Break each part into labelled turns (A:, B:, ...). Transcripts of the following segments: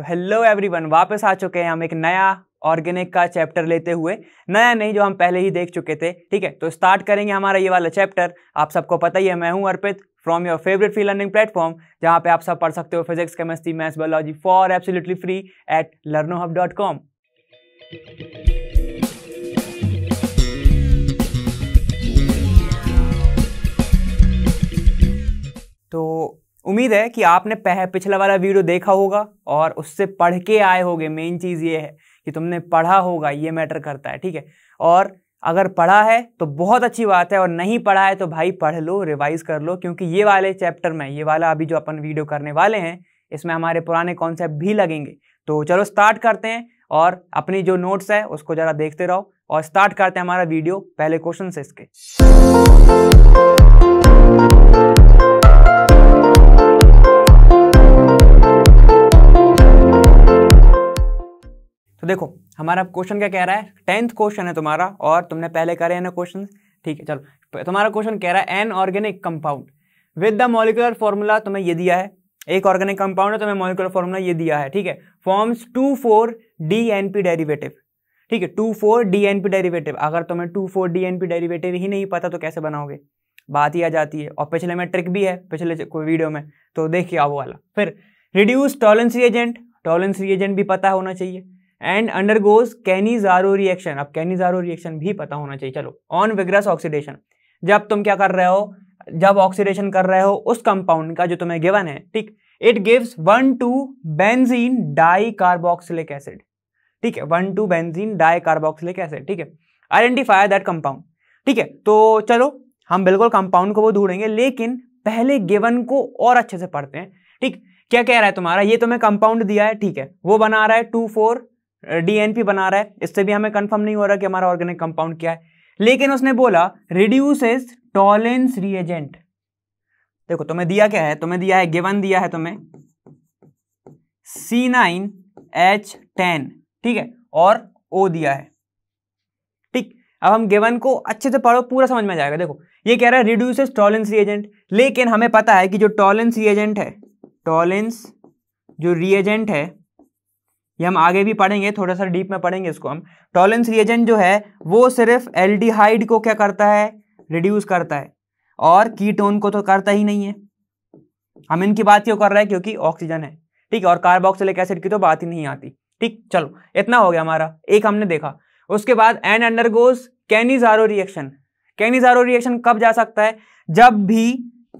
A: तो hello everyone वापस आ चुके हैं हम एक नया ऑर्गेनिक का चैप्टर लेते हुए नया नहीं जो हम पहले ही देख चुके थे ठीक है तो स्टार्ट करेंगे हमारा ये वाला चैप्टर आप सबको पता ही है मैं हूं Arpit from your favourite free learning platform जहां पे आप सब पढ़ सकते हो physics chemistry maths biology for absolutely free at learno hub dot com तो उम्मीद है कि आपने पह पिछला वाला वीडियो देखा होगा और उससे पढ़ के आए होगे मेन चीज़ ये है कि तुमने पढ़ा होगा ये मैटर करता है ठीक है और अगर पढ़ा है तो बहुत अच्छी बात है और नहीं पढ़ा है तो भाई पढ़ लो रिवाइज़ कर लो क्योंकि ये वाले चैप्टर में ये वाला अभी जो अपन वीडियो करने वाले हैं इसमें हमारे पुराने कॉन्सेप्ट भी लगेंगे तो चलो स्टार्ट करते हैं और अपनी जो नोट्स है उसको ज़रा देखते रहो और स्टार्ट करते हैं हमारा वीडियो पहले क्वेश्चन से इसके तो देखो हमारा क्वेश्चन क्या कह रहा है टेंथ क्वेश्चन है तुम्हारा और तुमने पहले करे हैं ना क्वेश्चन ठीक है चलो तो तुम्हारा क्वेश्चन कह रहा है an organic compound with the molecular formula तुम्हें ये दिया है एक ऑर्गेनिक कंपाउंड है तुम्हें मॉलिकुलर फॉर्मूला ये दिया है ठीक है forms two four D N P derivative ठीक है two four D N P derivative अगर तुम्हें two four D N P derivative ही नहीं पता तो कैसे बनाओगे बात ही आ जाती है और पिछले में ट्रिक भी है पिछले कोई वीडियो में तो देखिए आओ वाला फिर reduce Tollens reagent Tollens reagent भी पता होना चाहिए एंड अंडरगोज कैनिजारो रिएक्शन अब कैनिजारो रिएक्शन भी पता होना चाहिए चलो ऑन विग्रस ऑक्सीडेशन जब तुम क्या कर रहे हो जब ऑक्सीडेशन कर रहे हो उस कंपाउंड का जो तुम्हें गिवन है ठीक it gives one two benzene di carboxylic acid ठीक है one two benzene di carboxylic acid ठीक है आइडेंटिफाई दैट कंपाउंड ठीक है तो चलो हम बिल्कुल कंपाउंड को वो ढूंढेंगे लेकिन पहले गिवन को और अच्छे से पढ़ते हैं ठीक क्या कह रहा है तुम्हारा ये तुम्हें कंपाउंड दिया है ठीक है वो बना रहा है टू फोर डीएनपी बना रहा है इससे भी हमें कंफर्म नहीं हो रहा कि हमारा ऑर्गेनिक कंपाउंड क्या है लेकिन उसने बोला रिड्यूस इज टॉलेंस रिएजेंट देखो तुम्हें दिया क्या है तुम्हें दिया है गिवन दिया है तुम्हें सी नाइन एच टेन ठीक है और ओ दिया है ठीक अब हम गिवन को अच्छे से पढ़ो पूरा समझ में जाएगा देखो ये कह रहा है रिड्यूस टॉलेंस रिएजेंट लेकिन हमें पता है कि जो टॉलेंस रिएजेंट है टॉलेंस जो रिएजेंट है ये हम आगे भी पढ़ेंगे थोड़ा सा डीप में पढ़ेंगे इसको हम टॉलेंस रिएजेंट जो है वो सिर्फ एल्डिहाइड को क्या करता है रिड्यूस करता है और कीटोन को तो करता ही नहीं है हम इनकी बात क्यों कर रहे हैं क्योंकि ऑक्सीजन है ठीक है और कार्बोक्सिलिक एसिड की तो बात ही नहीं आती ठीक चलो इतना हो गया हमारा एक हमने देखा उसके बाद and undergoes Cannizzaro reaction Cannizzaro reaction कब जा सकता है जब भी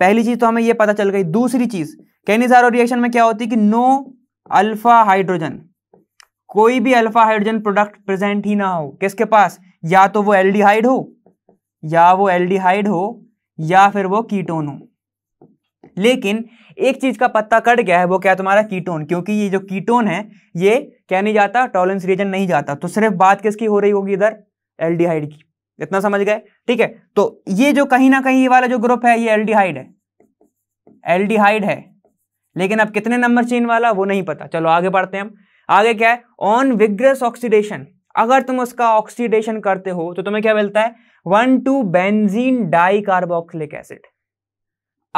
A: पहली चीज तो हमें यह पता चल गई दूसरी चीज कैनिजारो रिएक्शन में क्या होती है कि नो अल्फा हाइड्रोजन कोई भी अल्फा हाइड्रोजन प्रोडक्ट प्रेजेंट ही ना हो किसके पास या तो वो एल्डिहाइड हो या वो एल्डिहाइड हो या फिर वो कीटोन हो लेकिन एक चीज का पत्ता कट गया है वो क्या तुम्हारा कीटोन क्योंकि ये जो कीटोन है ये क्या नहीं जाता टॉलेंस रीजन नहीं जाता तो सिर्फ बात किसकी हो रही होगी इधर एल्डिहाइड की इतना समझ गए ठीक है तो ये जो कहीं ना कहीं ये वाला जो ग्रुप है ये एल्डिहाइड है एल्डिहाइड है लेकिन अब कितने नंबर चेन वाला वो नहीं पता चलो आगे बढ़ते हैं हम आगे क्या है ऑन विग्रस ऑक्सीडेशन अगर तुम उसका ऑक्सीडेशन करते हो तो तुम्हें क्या मिलता है one two benzene di carboxylic acid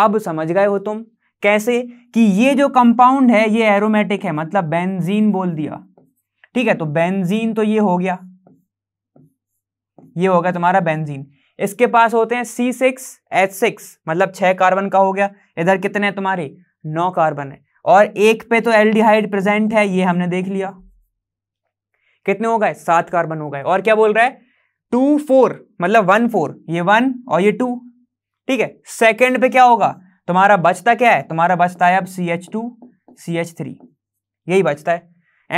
A: अब समझ गए हो तुम कैसे कि ये जो कंपाउंड है ये एरोमेटिक है मतलब बेंजीन बोल दिया ठीक है तो बेंजीन तो ये हो गया ये हो गया तुम्हारा बेंजीन इसके पास होते हैं सी सिक्स एच सिक्स मतलब छह कार्बन का हो गया इधर कितने हैं तुम्हारे नौ कार्बन है और एक पे तो एल्डिहाइड प्रेजेंट है ये हमने देख लिया कितने हो गए सात कार्बन हो गए और क्या बोल रहा है टू फोर मतलब वन फोर ये वन और ये टू ठीक है सेकेंड पे क्या होगा तुम्हारा बचता क्या है तुम्हारा बचता है अब C H two C H three यही बचता है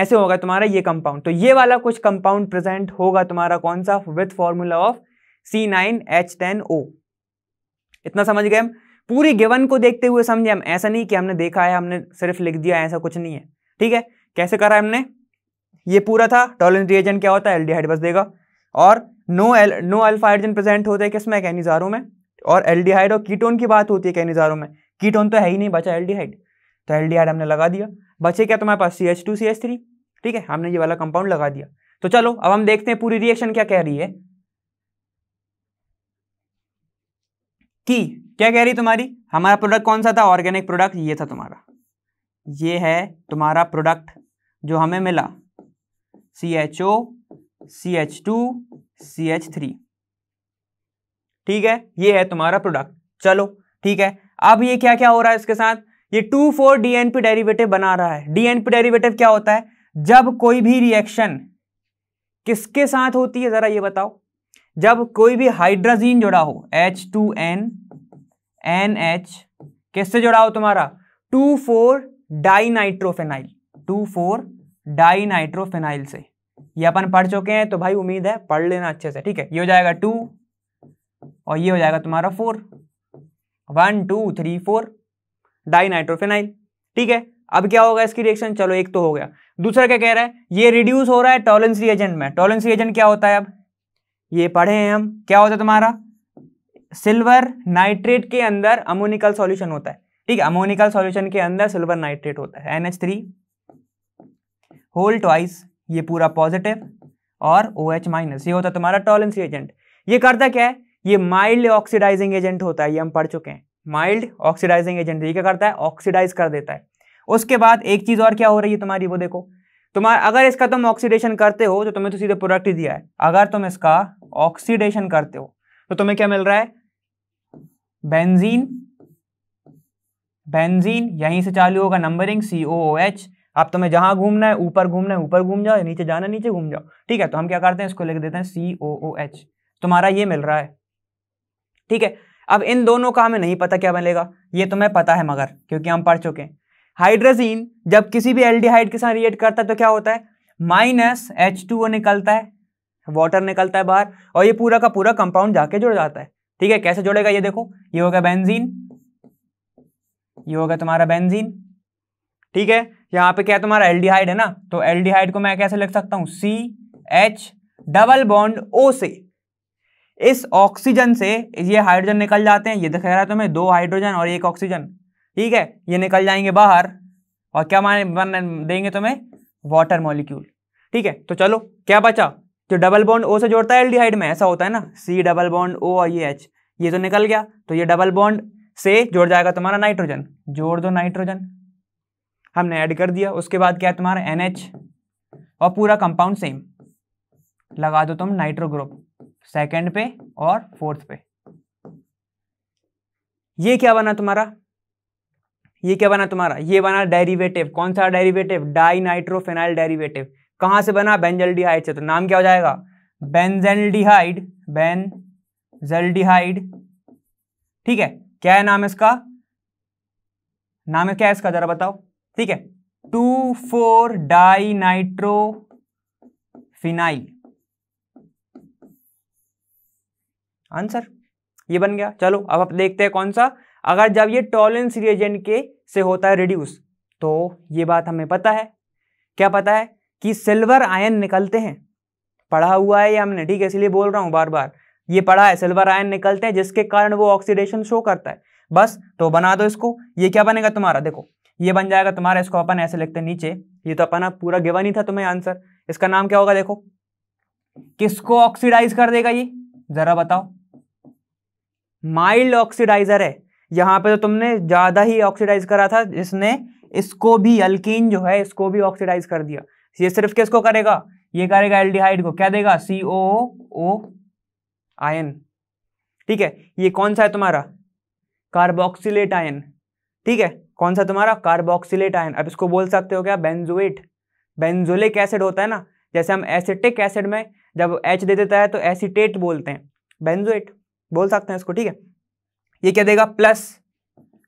A: ऐसे होगा तुम्हारा ये कंपाउंड तो ये वाला कुछ कंपाउंड प्रेजेंट होगा तुम्हारा कौन सा with formula of C nine H ten O इतना समझ गए हम पूरी गिवन को देखते हुए समझे हम ऐसा नहीं कि हमने देखा है हमने सिर्फ लिख दिया ऐसा कुछ नहीं है ठीक है कैसे करा हमने ये पूरा था टॉलन रिएजेंट क्या होता है एल्डिहाइड बस देगा और no L no alpha hydrogen present होते हैं किसमें कैनिजारों में और एल्डिहाइड और कीटोन की बात होती है कैनिजारों में कीटोन तो है ही नहीं बचा एल्डिहाइड तो एल्डिहाइड हमने लगा दिया बचे क्या तुम्हारे पास C H two C H three ठीक है हमने ये वाला कंपाउंड लगा दिया तो चलो अब हम देखते हैं पूरी रिएक्शन क्या कह रही है कि क्या कह रही तुम्हारी हमारा प्रोडक्ट कौन सा था ऑर्गेनिक प्रोडक्ट ये था तुम्हारा ये है तुम्हारा प्रोडक्ट जो हमें मिला C H O C H two C H three ठीक है ये है तुम्हारा प्रोडक्ट चलो ठीक है अब ये क्या क्या हो रहा है इसके साथ ये टू फोर डीएनपी डेरिवेटिव बना रहा है डीएनपी डेरिवेटिव क्या होता है जब कोई भी रिएक्शन किसके साथ होती है जरा ये बताओ जब कोई भी हाइड्रोजीन जुड़ा हो H two N N H किससे जुड़ा हो तुम्हारा two four dinitrophenyl two four dinitrophenyl से ये अपन पढ़ चुके हैं तो भाई उम्मीद है पढ़ लेना अच्छे से ठीक है ये हो जाएगा टू और ये हो जाएगा तुम्हारा four one two three four dinitrophenyl ठीक है अब क्या होगा इसकी रिएक्शन चलो एक तो हो गया दूसरा क्या कह रहा है ये रिड्यूस हो रहा है टॉलेंस रिएजेंट में टॉलेंस रिएजेंट क्या होता है अब ये पढ़े हैं हम क्या होता है तुम्हारा सिल्वर नाइट्रेट के अंदर अमोनिकल सॉल्यूशन होता है ठीक है अमोनिकल सॉल्यूशन के अंदर सिल्वर नाइट्रेट होता है एनएच थ्री होल ट्वाइस ये पूरा पॉजिटिव और ओ एच माइनस ये होता है तुम्हारा टॉलेंस एजेंट ये करता क्या है ये माइल्ड ऑक्सीडाइजिंग एजेंट होता है ये हम पढ़ चुके हैं माइल्ड ऑक्सीडाइजिंग एजेंट ये क्या करता है ऑक्सीडाइज कर देता है उसके बाद एक चीज और क्या हो रही है तुम्हारी वो देखो तुम्हारा अगर इसका तुम ऑक्सीडेशन करते हो तो तुम्हें तो सीधे प्रोडक्ट ही दिया है अगर तुम इसका ऑक्सीडेशन करते हो तो तुम्हें क्या मिल रहा है बेंजीन बेंजीन यहीं से चालू होगा नंबरिंग सी ओ ओ एच अब तुम्हें जहां घूमना है ऊपर घूमना है ऊपर घूम जाओ नीचे जाना नीचे घूम जाओ ठीक है तो हम क्या करते हैं इसको लिख देते हैं सी ओ ओ एच तुम्हारा ये मिल रहा है ठीक है अब इन दोनों का हमें नहीं पता क्या मिलेगा ये तुम्हें पता है मगर क्योंकि हम पढ़ चुके हैं हाइड्रोजीन जब किसी भी एल्डिहाइड के साथ रिएक्ट करता है तो क्या होता है माइनस एच टू ओ निकलता है वाटर निकलता है बाहर और ये पूरा का पूरा कंपाउंड जाके जुड़ जाता है ठीक है कैसे जोड़ेगा ये देखो ये होगा बेंजीन ये होगा तुम्हारा बेंजीन ठीक है यहां पे क्या तुम्हारा एल्डिहाइड है ना तो एल्डिहाइड को मैं कैसे लिख सकता हूं C H double bond O से इस ऑक्सीजन से ये हाइड्रोजन निकल जाते हैं ये दिख रहा है तुम्हें दो हाइड्रोजन और एक ऑक्सीजन ठीक है ये निकल जाएंगे बाहर और क्या बन देंगे तुम्हें वाटर मॉलिक्यूल ठीक है तो चलो क्या बचा जो डबल बॉन्ड ओ से जोड़ता है एल्डिहाइड में ऐसा होता है ना सी डबल बॉन्ड ओ और ये एच ये तो निकल गया तो ये डबल बॉन्ड से जोड़ जाएगा तुम्हारा नाइट्रोजन जोड़ दो नाइट्रोजन हमने ऐड कर दिया उसके बाद क्या है तुम्हारा एनएच और पूरा कंपाउंड सेम लगा दो तुम नाइट्रो ग्रुप सेकेंड पे और फोर्थ पे ये क्या बना तुम्हारा ये क्या बना तुम्हारा ये बना डेरिवेटिव कौन सा डेरिवेटिव डाई नाइट्रोफेनाइल डेरिवेटिव कहां से बना बेंजल डिहाइड से तो नाम क्या हो जाएगा बेंजल डिहाइड बेन जल्डिहाइड ठीक है क्या है नाम इसका नाम है क्या है इसका जरा बताओ ठीक है two four di nitro phenyl answer ये बन गया चलो अब आप देखते हैं कौन सा अगर जब ये टॉलेंस रिएजेंट के से होता है रिड्यूस तो ये बात हमें पता है क्या पता है कि सिल्वर आयन निकलते हैं पढ़ा हुआ है या हमने ठीक है इसलिए बोल रहा हूं बार बार ये पड़ा है सिल्वर आयन निकलते हैं जिसके कारण वो ऑक्सीडेशन शो करता है बस तो बना दो इसको ये क्या बनेगा तुम्हारा देखो ये बन जाएगा तुम्हारा इसको अपन ऐसे लिखते हैं नीचे ये तो अपना पूरा गिवन ही था तुम्हें आंसर इसका नाम क्या होगा देखो किसको ऑक्सीडाइज कर देगा ये जरा बताओ माइल्ड ऑक्सीडाइजर है यहाँ पे तो तुमने ज्यादा ही ऑक्सीडाइज करा था जिसने इसको भी अल्किन जो है इसको भी ऑक्सीडाइज कर दिया ये सिर्फ किसको करेगा ये करेगा एल्डिहाइड को क्या देगा सी ओ आयन ठीक है ये कौन सा है तुम्हारा कार्बोक्सिलेट आयन ठीक है कौन सा तुम्हारा कार्बोक्सिलेट आयन अब इसको बोल सकते हो क्या बेंजोएट बेंजोलिक एसिड होता है ना जैसे हम एसिटिक एसिड में जब एच दे देता है तो एसिटेट बोलते हैं बेंजोएट बोल सकते हैं इसको ठीक है ये क्या देगा प्लस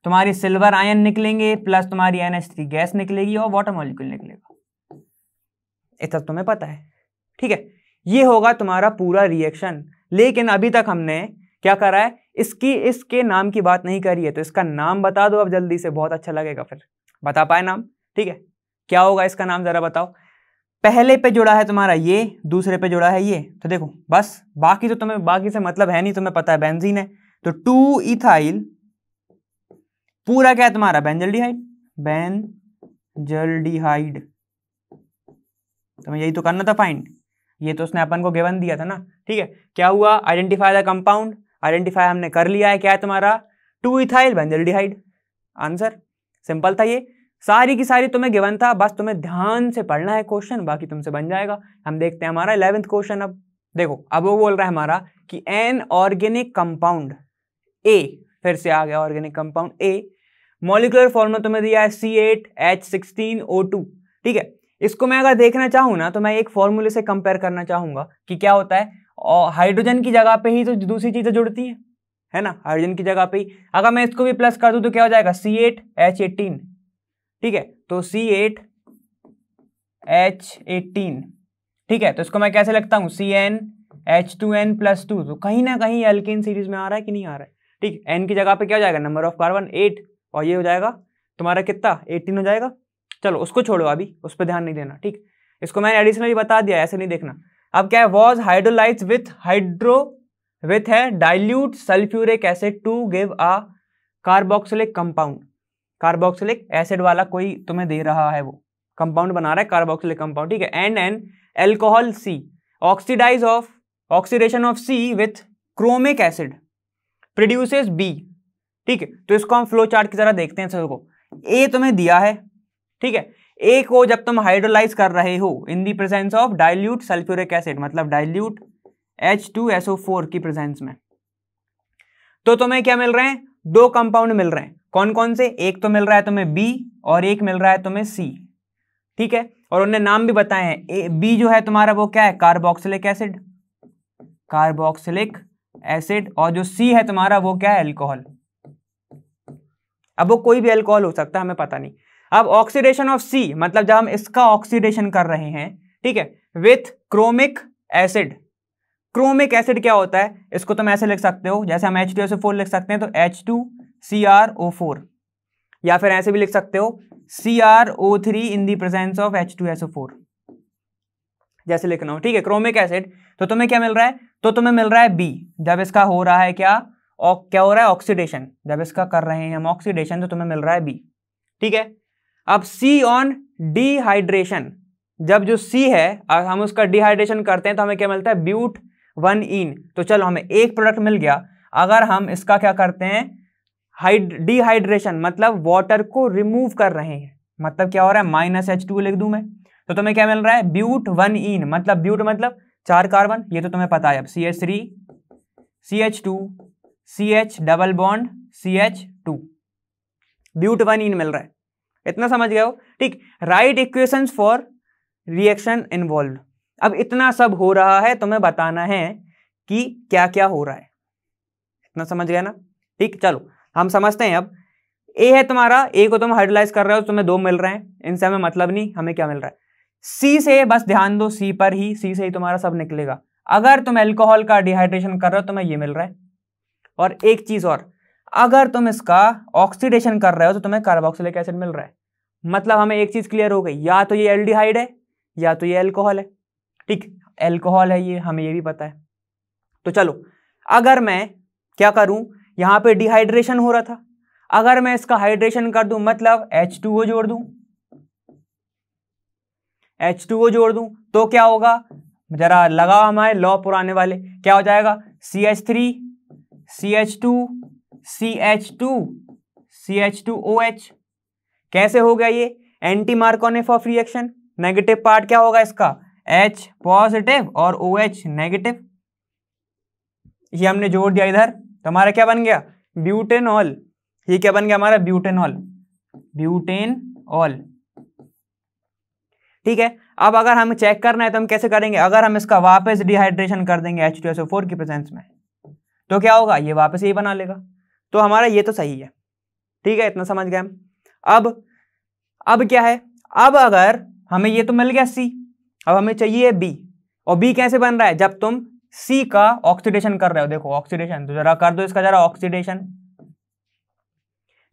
A: तुम्हारी सिल्वर आयन निकलेंगे प्लस तुम्हारी एन एच थ्री गैस निकलेगी और वाटर मॉलिक्यूल निकलेगा ये सब तुम्हें पता है ठीक है ये होगा तुम्हारा पूरा रिएक्शन लेकिन अभी तक हमने क्या करा है इसकी इसके नाम की बात नहीं करी है तो इसका नाम बता दो अब जल्दी से बहुत अच्छा लगेगा फिर बता पाए नाम ठीक है क्या होगा इसका नाम ज़रा बताओ पहले पे जुड़ा है तुम्हारा ये दूसरे पे जुड़ा है ये तो देखो बस बाकी तो तुम्हें बाकी से मतलब है नहीं तुम्हें पता है बेंजीन है तो टू इथाइल पूरा क्या है तुम्हारा बेंजलडीहाइड बेंजलडीहाइड तुम्हें यही तो करना था फाइंड ये तो उसने अपन को गेवन दिया था ना ठीक है क्या हुआ आइडेंटिफाई द कंपाउंड आइडेंटिफाई हमने कर लिया है क्या है तुम्हारा two ethyl benzaldehyde answer simple था ये सारी की सारी तुम्हें गेवन था बस तुम्हें ध्यान से पढ़ना है क्वेश्चन बाकी तुमसे बन जाएगा हम देखते हैं हमारा इलेवेंथ क्वेश्चन अब देखो अब वो बोल रहा है हमारा कि एन ऑर्गेनिक कंपाउंड ए फिर से आ गया organic compound a molecular formula तुम्हें दिया है C eight H sixteen O two ठीक है इसको मैं अगर देखना चाहूँ ना तो मैं एक फॉर्मूले से कंपेयर करना चाहूँगा कि क्या होता है और हाइड्रोजन की जगह पे ही तो दूसरी चीज़ें जुड़ती हैं है ना हाइड्रोजन की जगह पे ही अगर मैं इसको भी प्लस कर दूँ तो क्या हो जाएगा सी एट एच एटीन ठीक है तो सी एट एच एटीन ठीक है तो इसको मैं कैसे लगता हूँ C N H two N plus two तो कहीं ना कहीं एल्किन सीरीज में आ रहा है कि नहीं आ रहा है ठीक एन की जगह पे क्या हो जाएगा नंबर ऑफ कार्बन एट और ये हो जाएगा तुम्हारा कितना एटीन हो जाएगा चलो उसको छोड़ो अभी उस पर ध्यान नहीं देना ठीक इसको मैंने एडिशनली बता दिया ऐसे नहीं देखना अब क्या है was hydrolyte with hydro with है dilute sulphuric acid to give a carboxylic compound carboxylic acid वाला कोई तुम्हें दे रहा है वो कंपाउंड बना रहा है कार्बोक्सिलिक कंपाउंड ठीक है and and alcohol C oxidise of oxidation of C with chromic acid produces B ठीक है तो इसको हम फ्लो चार्ट की तरह देखते हैं सर को ए तुम्हें दिया है ठीक है ए को जब तुम हाइड्रोलाइज कर रहे हो in the presence of dilute sulphuric acid मतलब डाइल्यूट फोर की प्रेजेंस में तो तुम्हें क्या मिल रहे हैं दो कंपाउंड मिल रहे हैं कौन कौन से एक तो मिल रहा है तुम्हें बी और एक मिल रहा है तुम्हें सी ठीक है और उन्हें नाम भी बताए हैं बी जो है तुम्हारा वो क्या है कार्बोक्सिलिक एसिड कार्बोक्सिलिक एसिड और जो सी है तुम्हारा वो क्या है एल्कोहल अब वो कोई भी एल्कोहल हो सकता है हमें पता नहीं अब ऑक्सीडेशन ऑफ सी मतलब जब हम इसका ऑक्सीडेशन कर रहे हैं ठीक है with chromic acid chromic acid क्या होता है इसको तुम ऐसे लिख सकते हो जैसे हम एच टू फोर लिख सकते हैं तो H two C R O four या फिर ऐसे भी लिख सकते हो C R O three in the presence of H two SO four जैसे लिखना हो ठीक है क्रोमिक एसिड तो तुम्हें क्या मिल रहा है तो तुम्हें मिल रहा है बी जब इसका हो रहा है क्या और क्या हो रहा है ऑक्सीडेशन जब इसका कर रहे हैं हम ऑक्सीडेशन तो तुम्हें मिल रहा है बी ठीक है अब सी ऑन डिहाइड्रेशन जब जो सी है हम उसका डिहाइड्रेशन करते हैं तो हमें क्या मिलता है ब्यूट वन इन तो चलो हमें एक प्रोडक्ट मिल गया अगर हम इसका क्या करते हैं हाइड डिहाइड्रेशन मतलब वाटर को रिमूव कर रहे हैं मतलब क्या हो रहा है माइनस एच टू लिख दूं मैं तो तुम्हें क्या मिल रहा है ब्यूट वन इन मतलब ब्यूट मतलब चार कार्बन ये तो तुम्हें पता है अब C H three C H two C H double bond C H two but one ene मिल रहा है इतना समझ गए हो ठीक right equation for reaction involve अब इतना सब हो रहा है तुम्हें बताना है कि क्या क्या हो रहा है इतना समझ गया ना ठीक चलो हम समझते हैं अब ए है तुम्हारा ए को तुम हर्डलाइज कर रहे हो तुम्हें दो मिल रहे हैं इनसे हमें मतलब नहीं हमें क्या मिल रहा है सी से बस ध्यान दो सी पर ही सी से ही तुम्हारा सब निकलेगा अगर तुम एल्कोहल का डिहाइड्रेशन कर रहे हो तुम्हें ये मिल रहा है और एक चीज और अगर तुम इसका ऑक्सीडेशन कर रहे हो तो तुम्हें कार्बोक्सिलिक एसिड मिल रहा है मतलब हमें एक चीज़ क्लियर हो गई या तो ये एल्डिहाइड है या तो ये एल्कोहल है ठीक एल्कोहल है ये हमें ये भी पता है तो चलो अगर मैं क्या करूं यहां पे डिहाइड्रेशन हो रहा था अगर मैं इसका हाइड्रेशन कर दूं मतलब H2O जोड़ दूं H2O जोड़ दूं तो क्या होगा जरा लगा हमारे लॉ पुराने वाले क्या हो जाएगा C H three C H two C H two C H two O H कैसे हो गया ये anti Markovnikov of reaction negative part क्या होगा इसका एच पॉजिटिव और ओ एच नेगेटिव ये हमने जोड़ दिया इधर तो हमारा क्या बन गया ब्यूटेनॉल ये क्या बन गया हमारा ब्यूटेनॉल ब्यूटेन ऑल ठीक है अब अगर हमें चेक करना है तो हम कैसे करेंगे अगर हम इसका वापस डिहाइड्रेशन कर देंगे एच की प्रेजेंस में तो क्या होगा ये वापस यही बना लेगा तो हमारा ये तो सही है ठीक है इतना समझ गए हम अब अब क्या है अब अगर हमें ये तो मिल गया सी अब हमें चाहिए बी और बी कैसे बन रहा है जब तुम सी का ऑक्सीडेशन कर रहे हो देखो ऑक्सीडेशन तो जरा कर दो इसका जरा ऑक्सीडेशन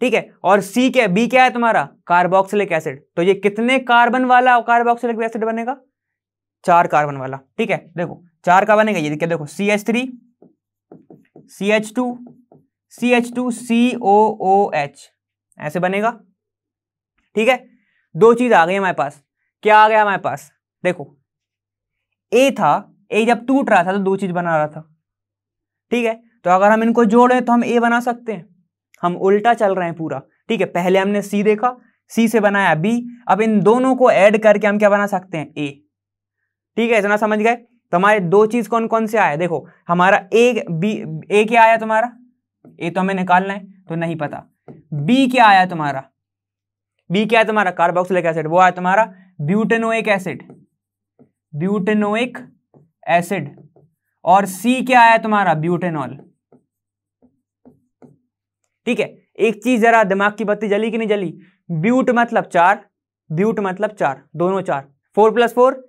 A: ठीक है और सी क्या बी क्या है तुम्हारा कार्बोक्सिलिक एसिड तो ये कितने कार्बन वाला कार्बोक्सिलिक एसिड बनेगा चार कार्बन वाला ठीक है देखो चार का बनेगा ये देखिए देखो C H three C H two C H two C O O H ऐसे बनेगा ठीक है दो चीज आ गई हमारे पास क्या आ गया हमारे पास देखो ए था ए जब टूट रहा था तो दो चीज बना रहा था ठीक है तो अगर हम इनको जोड़ें तो हम ए बना सकते हैं हम उल्टा चल रहे हैं पूरा ठीक है पहले हमने सी देखा सी से बनाया बी अब इन दोनों को ऐड करके हम क्या बना सकते हैं ए ठीक है इतना समझ गए तो हमारे दो चीज कौन कौन से आए देखो हमारा ए बी ए क्या आया तुम्हारा ए तो हमें निकालना है तो नहीं पता बी क्या आया तुम्हारा बी क्या है तुम्हारा कार्बोक्सिलिक एसिड वो आया तुम्हारा ब्यूटेनोइक एसिड ब्यूटेनोइक एसिड और सी क्या आया तुम्हारा ब्यूटेनॉल ठीक है एक चीज जरा दिमाग की बत्ती जली कि नहीं जली ब्यूट मतलब चार ब्यूट मतलब चार दोनों चार फोर प्लस फोर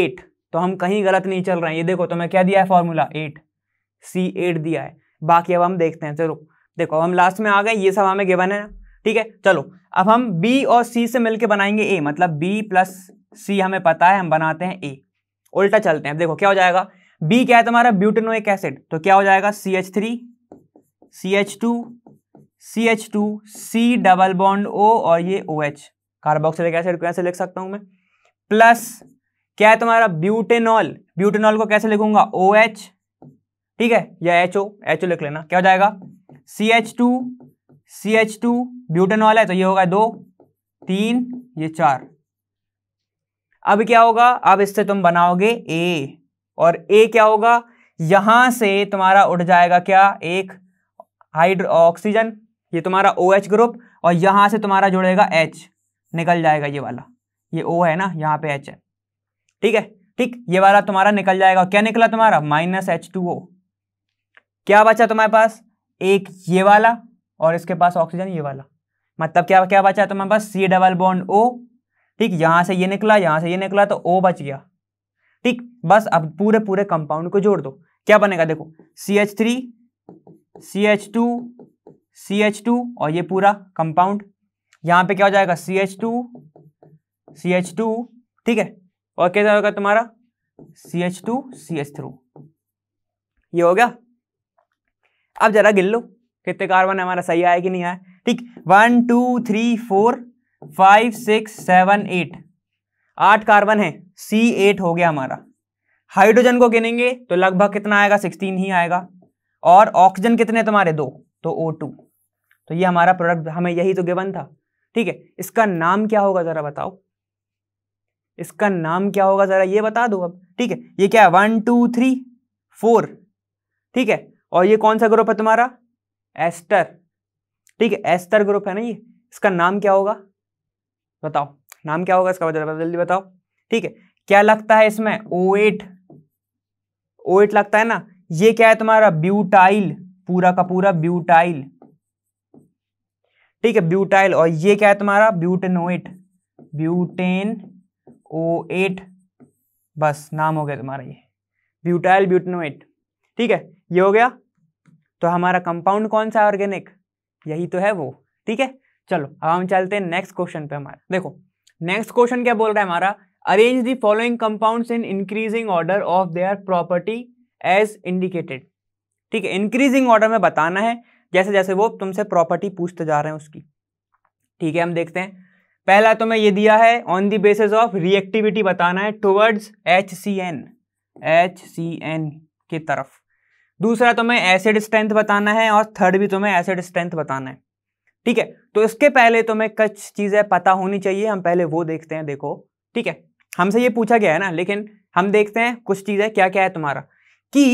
A: एट तो हम कहीं गलत नहीं चल रहे हैं ये देखो तो मैं क्या दिया है फॉर्मूला एट सी एट दिया है बाकी अब हम देखते हैं चलो देखो हम लास्ट में आ गए ये सब हमें गिवन है ठीक है चलो अब हम बी और सी से मिलकर बनाएंगे ए मतलब बी प्लस सी हमें पता है हम बनाते हैं ए उल्टा चलते हैं देखो क्या हो जाएगा बी क्या है तुम्हारा ब्यूटेनोइक एसिड तो क्या हो जाएगा C H three C H two C H two C double bond O और ये ओ एच कार्बोक्सिलिक एसिड कैसे लिख सकता हूं मैं प्लस क्या है तुम्हारा ब्यूटेनॉल ब्यूटेनॉल को कैसे लिखूंगा ओ OH, एच ठीक है या एच ओ एच ओ लिख लेना क्या हो जाएगा C H two C H two butane वाला है तो ये होगा दो तीन ये चार अब क्या होगा अब इससे तुम बनाओगे ए और ए क्या होगा यहां से तुम्हारा उठ जाएगा क्या एक हाइड्रो ऑक्सीजन ये तुम्हारा ओ OH ग्रुप और यहां से तुम्हारा जुड़ेगा एच निकल जाएगा ये वाला ये ओ है ना यहाँ पे एच है ठीक है ठीक ये वाला तुम्हारा निकल जाएगा क्या निकला तुम्हारा माइनस एच टू ओ क्या बचा तुम्हारे पास एक ये वाला और इसके पास ऑक्सीजन ये वाला मतलब क्या क्या बचा तुम्हारे पास सी डबल बॉन्ड ओ ठीक यहां से ये निकला यहां से ये निकला तो ओ बच गया ठीक बस अब पूरे पूरे कंपाउंड को जोड़ दो क्या बनेगा देखो C H three C H two C H two और ये पूरा कंपाउंड यहां पे क्या हो जाएगा C H two C H two ठीक है और क्या होगा तुम्हारा C H two C H three ये हो गया अब जरा गिन लो कितने कार्बन हमारा सही आया कि नहीं आया ठीक one two three four five six seven eight आठ कार्बन है सी एट हो गया हमारा हाइड्रोजन को गिनेंगे तो लगभग कितना आएगा सिक्सटीन ही आएगा और ऑक्सीजन कितने तुम्हारे दो तो ओ टू तो ये हमारा प्रोडक्ट हमें यही तो गिवन था ठीक है इसका नाम क्या होगा ज़रा बताओ इसका नाम क्या होगा ज़रा ये बता दो अब ठीक है ये क्या है वन टू थ्री फोर ठीक है और ये कौन सा ग्रुप है तुम्हारा एस्टर ठीक है एस्टर ग्रुप है ना ये इसका नाम क्या होगा बताओ नाम क्या होगा इसका जल्दी बताओ ठीक है क्या लगता है इसमें ओ एट ओ एट लगता है ना ये क्या है तुम्हारा ब्यूटाइल पूरा का पूरा ब्यूटाइल ठीक है ब्यूटाइल और ये क्या है तुम्हारा एट ब्यूटेन ओ एट बस नाम हो गया तुम्हारा ये ब्यूटाइल ब्यूटेनोएट ठीक है ये हो गया तो हमारा कंपाउंड कौन सा ऑर्गेनिक यही तो है वो ठीक है चलो अब हम चलते हैं नेक्स्ट क्वेश्चन पे हमारा देखो नेक्स्ट क्वेश्चन क्या बोल रहा है हमारा arrange the following compound in increasing order of their property as indicated ठीक है इंक्रीजिंग ऑर्डर में बताना है जैसे जैसे वो तुमसे प्रॉपर्टी पूछते जा रहे हैं उसकी ठीक है हम देखते हैं पहला तो मैं ये दिया है on the basis of reactivity बताना है towards H C N H C N की तरफ दूसरा तुम्हें एसिड स्ट्रेंथ बताना है और थर्ड भी तुम्हें एसिड स्ट्रेंथ बताना है ठीक है तो इसके पहले तुम्हें कुछ चीज़ें पता होनी चाहिए हम पहले वो देखते हैं देखो ठीक है हमसे ये पूछा गया है ना लेकिन हम देखते हैं कुछ चीज़ें क्या क्या है तुम्हारा कि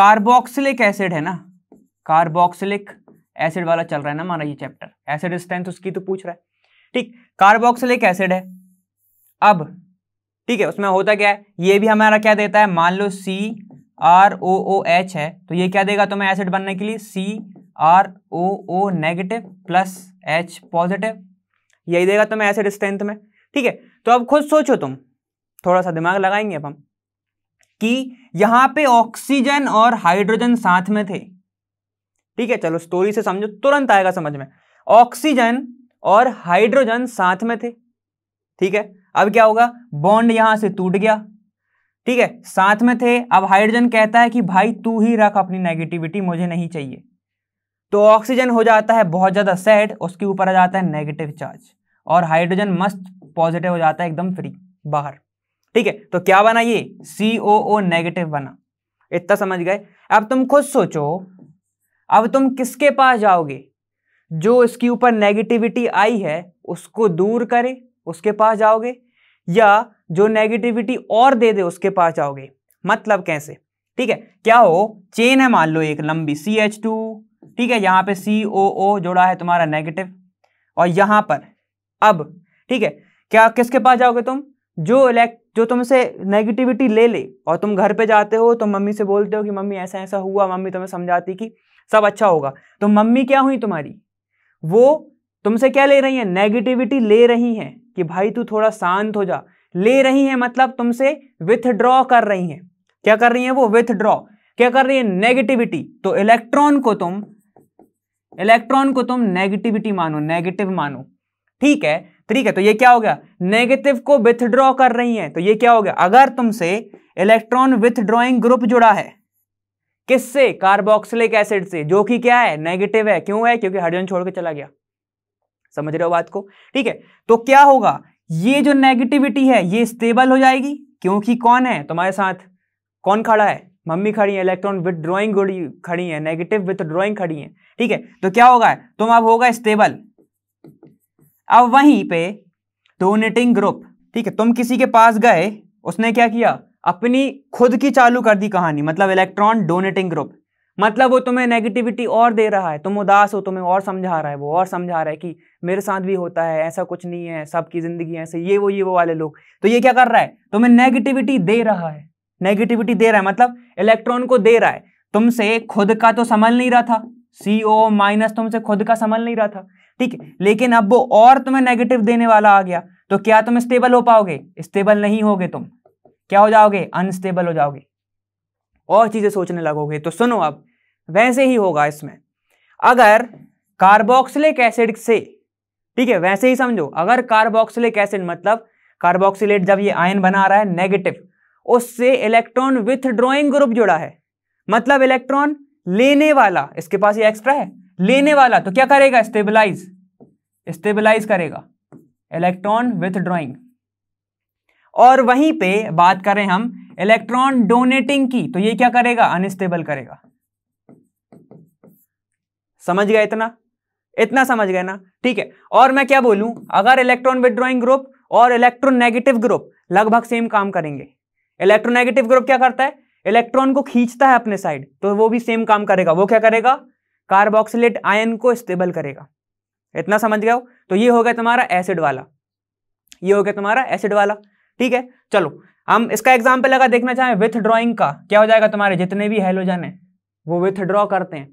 A: कार्बोक्सिलिक एसिड है ना कार्बोक्सिलिक एसिड वाला चल रहा है ना हमारा ये चैप्टर एसिड स्ट्रेंथ उसकी तो पूछ रहा है ठीक कार्बोक्सिलिक एसिड है अब ठीक है उसमें होता क्या है ये भी हमारा क्या देता है मान लो सी आर ओ ओ एच है तो ये क्या देगा तुम्हें एसिड बनने के लिए C R O O negative plus H positive यही देगा तुम्हें एसिड स्ट्रेंथ में ठीक है तो अब खुद सोचो तुम थोड़ा सा दिमाग लगाएंगे अब हम कि यहां पे ऑक्सीजन और हाइड्रोजन साथ में थे ठीक है चलो स्टोरी से समझो तुरंत आएगा समझ में ऑक्सीजन और हाइड्रोजन साथ में थे ठीक है अब क्या होगा बॉन्ड यहां से टूट गया ठीक है साथ में थे अब हाइड्रोजन कहता है कि भाई तू ही रख अपनी नेगेटिविटी मुझे नहीं चाहिए तो ऑक्सीजन हो जाता है बहुत ज़्यादा सैड उसके ऊपर आ जाता है नेगेटिव चार्ज और हाइड्रोजन मस्त पॉजिटिव हो जाता है एकदम फ्री बाहर ठीक है तो क्या बना ये सी ओ ओ नेगेटिव बना इतना समझ गए अब तुम खुद सोचो अब तुम किसके पास जाओगे जो इसके ऊपर नेगेटिविटी आई है उसको दूर करे उसके पास जाओगे या जो नेगेटिविटी और दे दे उसके पास जाओगे मतलब कैसे ठीक है क्या हो चेन है मान लो एक लंबी सी एच टू ठीक है यहां पे सी ओ ओ जोड़ा है तुम्हारा नेगेटिव और यहां पर अब ठीक है क्या किसके पास जाओगे तुम जो इलेक्ट जो तुमसे नेगेटिविटी ले ले और तुम घर पे जाते हो तो मम्मी से बोलते हो कि मम्मी ऐसा ऐसा हुआ मम्मी तुम्हें समझाती कि सब अच्छा होगा तो मम्मी क्या हुई तुम्हारी वो तुमसे क्या ले रही है नेगेटिविटी ले रही है कि भाई तू थोड़ा शांत हो जा ले रही हैं मतलब तुमसे विथड्रॉ कर रही हैं क्या कर रही हैं वो विथड्रॉ क्या कर रही है नेगेटिविटी तो इलेक्ट्रॉन को तुम इलेक्ट्रॉन को तुम नेगेटिविटी मानो नेगेटिव मानो ठीक है ठीक है तो ये क्या हो गया नेगेटिव को विथड्रॉ कर रही है तो ये क्या हो गया अगर तुमसे इलेक्ट्रॉन विथड्रॉइंग ग्रुप जुड़ा है किससे कार्बोक्सिलिक एसिड से जो कि क्या है नेगेटिव है क्यों है क्योंकि हाइड्रोजन छोड़कर चला गया समझ रहे हो बात को ठीक है तो क्या होगा ये जो नेगेटिविटी है ये स्टेबल हो जाएगी क्योंकि कौन है तुम्हारे साथ कौन खड़ा है मम्मी खड़ी है इलेक्ट्रॉन विथ ड्रॉइंग खड़ी है नेगेटिव विथ ड्रॉइंग खड़ी है ठीक है तो क्या होगा तुम अब होगा स्टेबल अब वहीं पे डोनेटिंग ग्रुप ठीक है तुम किसी के पास गए उसने क्या किया अपनी खुद की चालू कर दी कहानी मतलब इलेक्ट्रॉन डोनेटिंग ग्रुप मतलब वो तुम्हें नेगेटिविटी और दे रहा है तुम उदास हो तुम्हें और समझा रहा है वो और समझा रहा है कि मेरे साथ भी होता है ऐसा कुछ नहीं है सबकी ज़िंदगी ऐसे ये वो ये वो वाले लोग तो ये क्या कर रहा है तुम्हें नेगेटिविटी दे रहा है नेगेटिविटी दे रहा है मतलब इलेक्ट्रॉन को दे रहा है तुमसे खुद का तो संभल नहीं रहा था सी ओ माइनस तुमसे खुद का संभल नहीं रहा था ठीक है लेकिन अब वो और तुम्हें नेगेटिव देने वाला आ गया तो क्या तुम स्टेबल हो पाओगे स्टेबल नहीं होगे तुम क्या हो जाओगे अनस्टेबल हो जाओगे और चीज़ें सोचने लगोगे तो सुनो अब वैसे ही होगा इसमें अगर कार्बोक्सिलिक एसिड से ठीक है वैसे ही समझो अगर कार्बोक्सिलिक एसिड मतलब कार्बोक्सिलेट जब ये आयन बना रहा है नेगेटिव उससे इलेक्ट्रॉन विथड्रॉइंग ग्रुप जुड़ा है मतलब इलेक्ट्रॉन लेने वाला इसके पास ये एक्स्ट्रा है लेने वाला तो क्या करेगा स्टेबलाइज स्टेबलाइज करेगा इलेक्ट्रॉन विथ ड्रॉइंग और वहीं पे बात करें हम इलेक्ट्रॉन डोनेटिंग की तो ये क्या करेगा अनस्टेबल करेगा समझ गए इतना इतना समझ गए ना ठीक है और मैं क्या बोलूं अगर इलेक्ट्रॉन विद्रॉइंग ग्रुप और नेगेटिव ग्रुप लगभग सेम काम करेंगे इलेक्ट्रोनेगेटिव ग्रुप क्या करता है इलेक्ट्रॉन को खींचता है अपने साइड तो वो भी सेम काम करेगा वो क्या करेगा कार्बोक्सिलेट आयन को स्टेबल करेगा इतना समझ गया हो तो ये हो गया तुम्हारा एसिड वाला ये हो गया तुम्हारा एसिड वाला ठीक है चलो हम इसका एग्जाम्पल अगर देखना चाहें विथ ड्रॉइंग का क्या हो जाएगा तुम्हारे जितने भी हेलोजन है वो विथ ड्रॉ करते हैं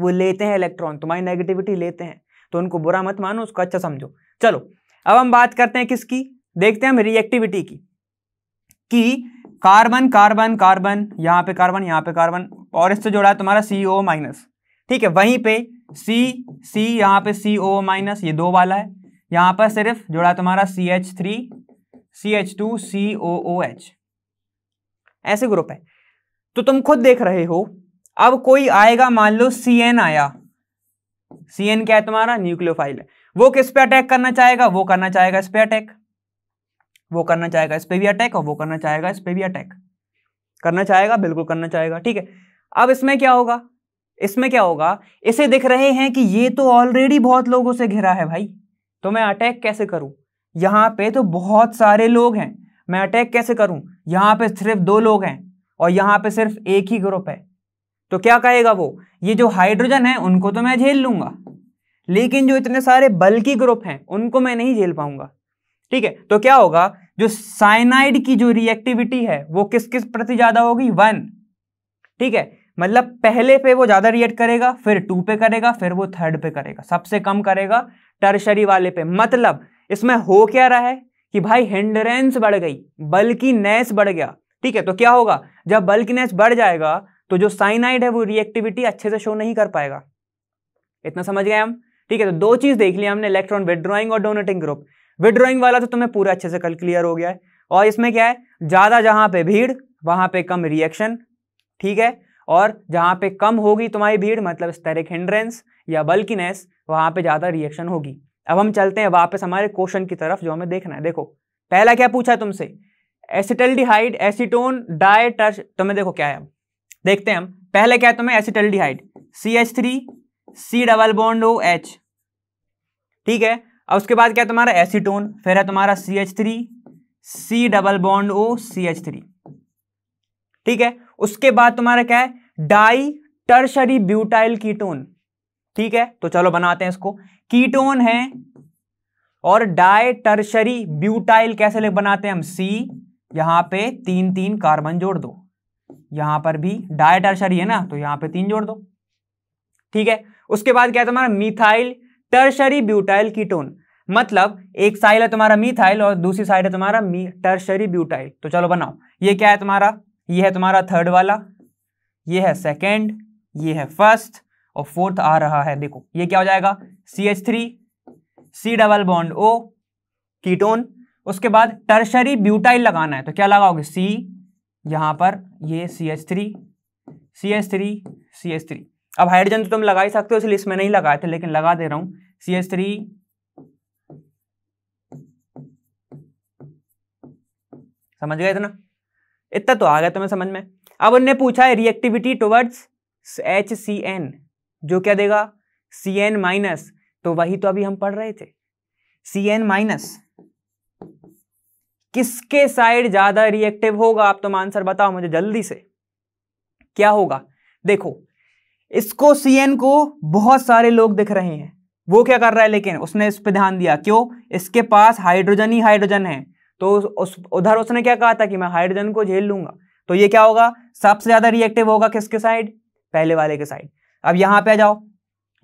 A: वो लेते हैं इलेक्ट्रॉन तुम्हारी नेगेटिविटी लेते हैं तो उनको बुरा मत मानो उसको अच्छा समझो चलो अब हम बात करते हैं किसकी देखते हैं हम रिएक्टिविटी की कि कार्बन कार्बन कार्बन यहाँ पे कार्बन यहाँ पे कार्बन और इससे जोड़ा है तुम्हारा सी ओ माइनस ठीक है वहीं पे सी सी यहाँ पे सी ओ माइनस ये दो वाला है यहाँ पर सिर्फ है तुम्हारा C H three C H two C O O H ऐसे ग्रुप है तो तुम खुद देख रहे हो अब कोई आएगा मान लो सी एन आया सी एन क्या है तुम्हारा न्यूक्लियोफाइल है वो किस पे अटैक करना चाहेगा वो करना चाहेगा इस पे अटैक वो करना चाहेगा इस पे भी अटैक और वो करना चाहेगा इस पे भी अटैक करना चाहेगा बिल्कुल करना चाहेगा ठीक है अब इसमें क्या होगा इसमें क्या होगा इसे दिख रहे हैं कि ये तो ऑलरेडी बहुत लोगों से घिरा है भाई तो मैं अटैक कैसे करूं यहां पे तो बहुत सारे लोग हैं मैं अटैक कैसे करूं यहां पे सिर्फ दो लोग हैं और यहां पे सिर्फ एक ही ग्रुप है तो क्या कहेगा वो ये जो हाइड्रोजन है उनको तो मैं झेल लूंगा लेकिन जो इतने सारे बल्कि ग्रुप हैं उनको मैं नहीं झेल पाऊंगा ठीक है तो क्या होगा जो साइनाइड की जो रिएक्टिविटी है वो किस किस प्रति ज्यादा होगी वन ठीक है मतलब पहले पे वो ज्यादा रिएक्ट करेगा फिर टू पे करेगा फिर वो थर्ड पे करेगा सबसे कम करेगा टर्शरी वाले पे मतलब इसमें हो क्या रहा है कि भाई हिंडरेंस बढ़ गई बल्कि नेस बढ़ गया ठीक है तो क्या होगा जब बल्कि नेस बढ़ जाएगा तो जो साइनाइड है वो रिएक्टिविटी अच्छे से शो नहीं कर पाएगा इतना समझ गए हम ठीक है तो दो चीज देख लिया हमने इलेक्ट्रॉन विड्रॉइंग और डोनेटिंग ग्रुप विद्रॉइंग वाला तो तुम्हें पूरा अच्छे से कल क्लियर हो गया है और इसमें क्या है ज्यादा जहां पे भीड़ वहां पे कम रिएक्शन ठीक है और जहां पे कम होगी तुम्हारी भीड़ मतलब स्टेरिक हिंड्रेंस या बल्किनेस वहां पे ज्यादा रिएक्शन होगी अब हम चलते हैं वापस हमारे क्वेश्चन की तरफ जो हमें देखना है देखो पहला क्या पूछा है तुमसे एसिटल डिहाइड एसिटोन डाय तुम्हें देखो क्या है देखते हैं हम पहले क्या है तुम्हें acetaldehyde C H three C double bond O H ठीक है और उसके बाद क्या है तुम्हारा एसीटोन फिर है तुम्हारा C H three C double bond O C H three ठीक है उसके बाद तुम्हारा क्या है डाई टर्शरी ब्यूटाइल कीटोन ठीक है तो चलो बनाते हैं इसको कीटोन है और डाई टर्शरी ब्यूटाइल कैसे ले बनाते हैं हम सी यहां पे तीन तीन कार्बन जोड़ दो यहां पर भी डाय टर्शरी है ना तो यहां पे तीन जोड़ दो ठीक है उसके बाद क्या है तुम्हारा मिथाइल टर्शरी ब्यूटाइल कीटोन मतलब एक साइड है तुम्हारा मिथाइल और दूसरी साइड है तुम्हारा टर्शरी ब्यूटाइल तो चलो बनाओ ये क्या है तुम्हारा ये है तुम्हारा थर्ड वाला ये है सेकेंड ये है फर्स्ट और फोर्थ आ रहा है देखो ये क्या हो जाएगा C H three C double bond O ketone उसके बाद टर्शरी ब्यूटाइल लगाना है तो क्या लगाओगे सी यहां पर ये C H three C H three C H three अब हाइड्रोजन तो तुम लगा ही सकते हो इसलिए इसमें नहीं लगाए थे लेकिन लगा दे रहा हूं सी एच थ्री समझ गए इतना इतना तो आ गया तुम्हें समझ में अब उनने पूछा है reactivity towards H C N जो क्या देगा सी एन माइनस तो वही तो अभी हम पढ़ रहे थे सी एन माइनस किसके साइड ज्यादा रिएक्टिव होगा आप तुम तो आंसर बताओ मुझे जल्दी से क्या होगा देखो इसको सीएन को बहुत सारे लोग दिख रहे हैं वो क्या कर रहा है लेकिन उसने इस पर ध्यान दिया क्यों इसके पास हाइड्रोजन ही हाइड्रोजन है तो उस उधर उसने क्या कहा था कि मैं हाइड्रोजन को झेल लूंगा तो ये क्या होगा सबसे ज्यादा रिएक्टिव होगा किसके साइड पहले वाले के साइड अब यहां पे जाओ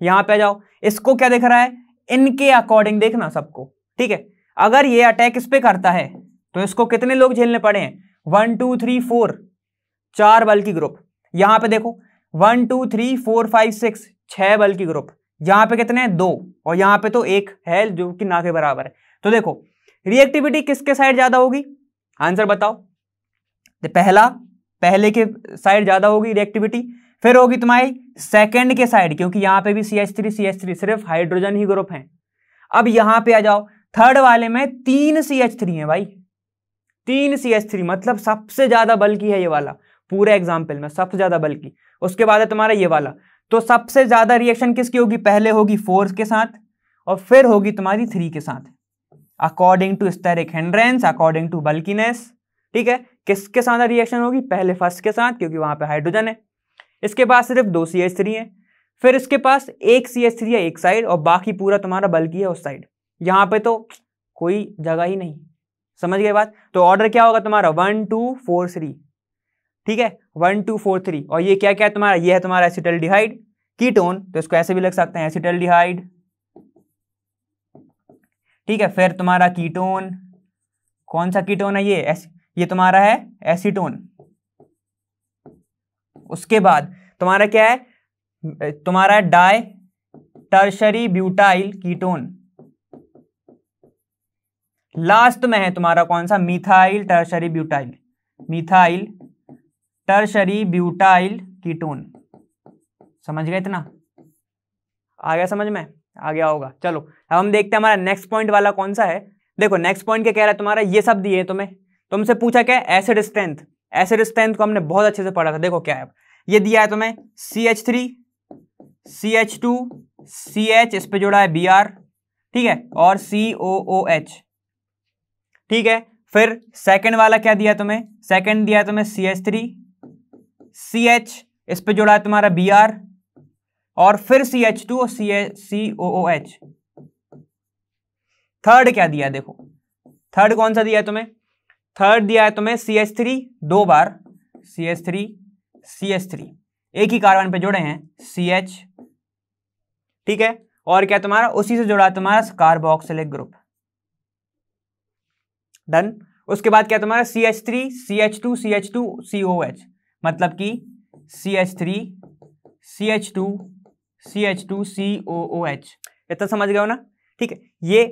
A: यहां पे जाओ इसको क्या दिख रहा है इनके अकॉर्डिंग देखना सबको ठीक है अगर ये अटैक इस पर करता है तो इसको कितने लोग झेलने पड़े हैं वन टू थ्री फोर चार बल की ग्रुप यहां पे देखो one two three four five six छह बल की ग्रुप यहां पे कितने हैं दो और यहां पे तो एक है जो कि ना के बराबर है तो देखो रिएक्टिविटी किसके साइड ज्यादा होगी आंसर बताओ तो पहला पहले के साइड ज्यादा होगी रिएक्टिविटी फिर होगी तुम्हारी सेकेंड के साइड क्योंकि यहां पर भी C H three C H three सिर्फ हाइड्रोजन ही ग्रुप है अब यहां पर आ जाओ थर्ड वाले में तीन सी एच थ्री है भाई तीन सी एस थ्री मतलब सबसे ज्यादा बल्कि है ये वाला पूरे एग्जाम्पल में सबसे ज्यादा बल्कि उसके बाद है तुम्हारा ये वाला तो सबसे ज्यादा रिएक्शन किसकी होगी पहले होगी फोर के साथ और फिर होगी तुम्हारी थ्री के साथ according to steric hindrance according to bulkiness ठीक है किसके साथ रिएक्शन होगी पहले फर्स्ट के साथ क्योंकि वहां पे हाइड्रोजन है इसके पास सिर्फ दो सी एस थ्री है फिर इसके पास एक सी एस थ्री है एक साइड और बाकी पूरा तुम्हारा बल्कि है उस साइड यहाँ पे तो कोई जगह ही नहीं समझ गए बात तो ऑर्डर क्या होगा तुम्हारा वन टू फोर थ्री ठीक है वन टू फोर थ्री और ये क्या क्या है तुम्हारा ये है तुम्हारा एसिटल डिहाइड कीटोन तो इसको ऐसे भी लग सकते हैं एसिटल डिहाइड ठीक है फिर तुम्हारा कीटोन कौन सा कीटोन है ये एस, ये तुम्हारा है एसीटोन उसके बाद तुम्हारा क्या है तुम्हारा di tertiary butyl ketone last में है तुम्हारा कौन सा methyl tertiary butyl methyl tertiary butyl ketone समझ गए इतना आ गया समझ में आ गया होगा चलो अब हम देखते हैं हमारा नेक्स्ट पॉइंट वाला कौन सा है देखो नेक्स्ट पॉइंट क्या कह रहा है तुम्हारा ये सब दिए तुम्हें तुमसे पूछा क्या एसिड स्ट्रेंथ एसिड स्ट्रेंथ को हमने बहुत अच्छे से पढ़ा था देखो क्या है ये दिया है तुम्हें C H three C H two C H इस पर जुड़ा है बी आर ठीक है और सी ओ ओ एच ठीक है फिर सेकंड वाला क्या दिया तुम्हें सेकंड दिया तुम्हें C H three C H इस पर जोड़ा है तुम्हारा बी आर और फिर सी एच टू और C H C O O H third क्या दिया देखो थर्ड कौन सा दिया तुम्हें थर्ड दिया है तुम्हें सी एच थ्री दो बार C H three C H three एक ही कार्बन पे जुड़े हैं सी एच ठीक है और क्या तुम्हारा उसी से जुड़ा तुम्हारा कार्बोक्सिलिक ग्रुप डन उसके बाद क्या तुम्हारा C H three C H two C H two C O H मतलब कि C H three C H two C H two C O O H इतना समझ गए हो ना ठीक है ये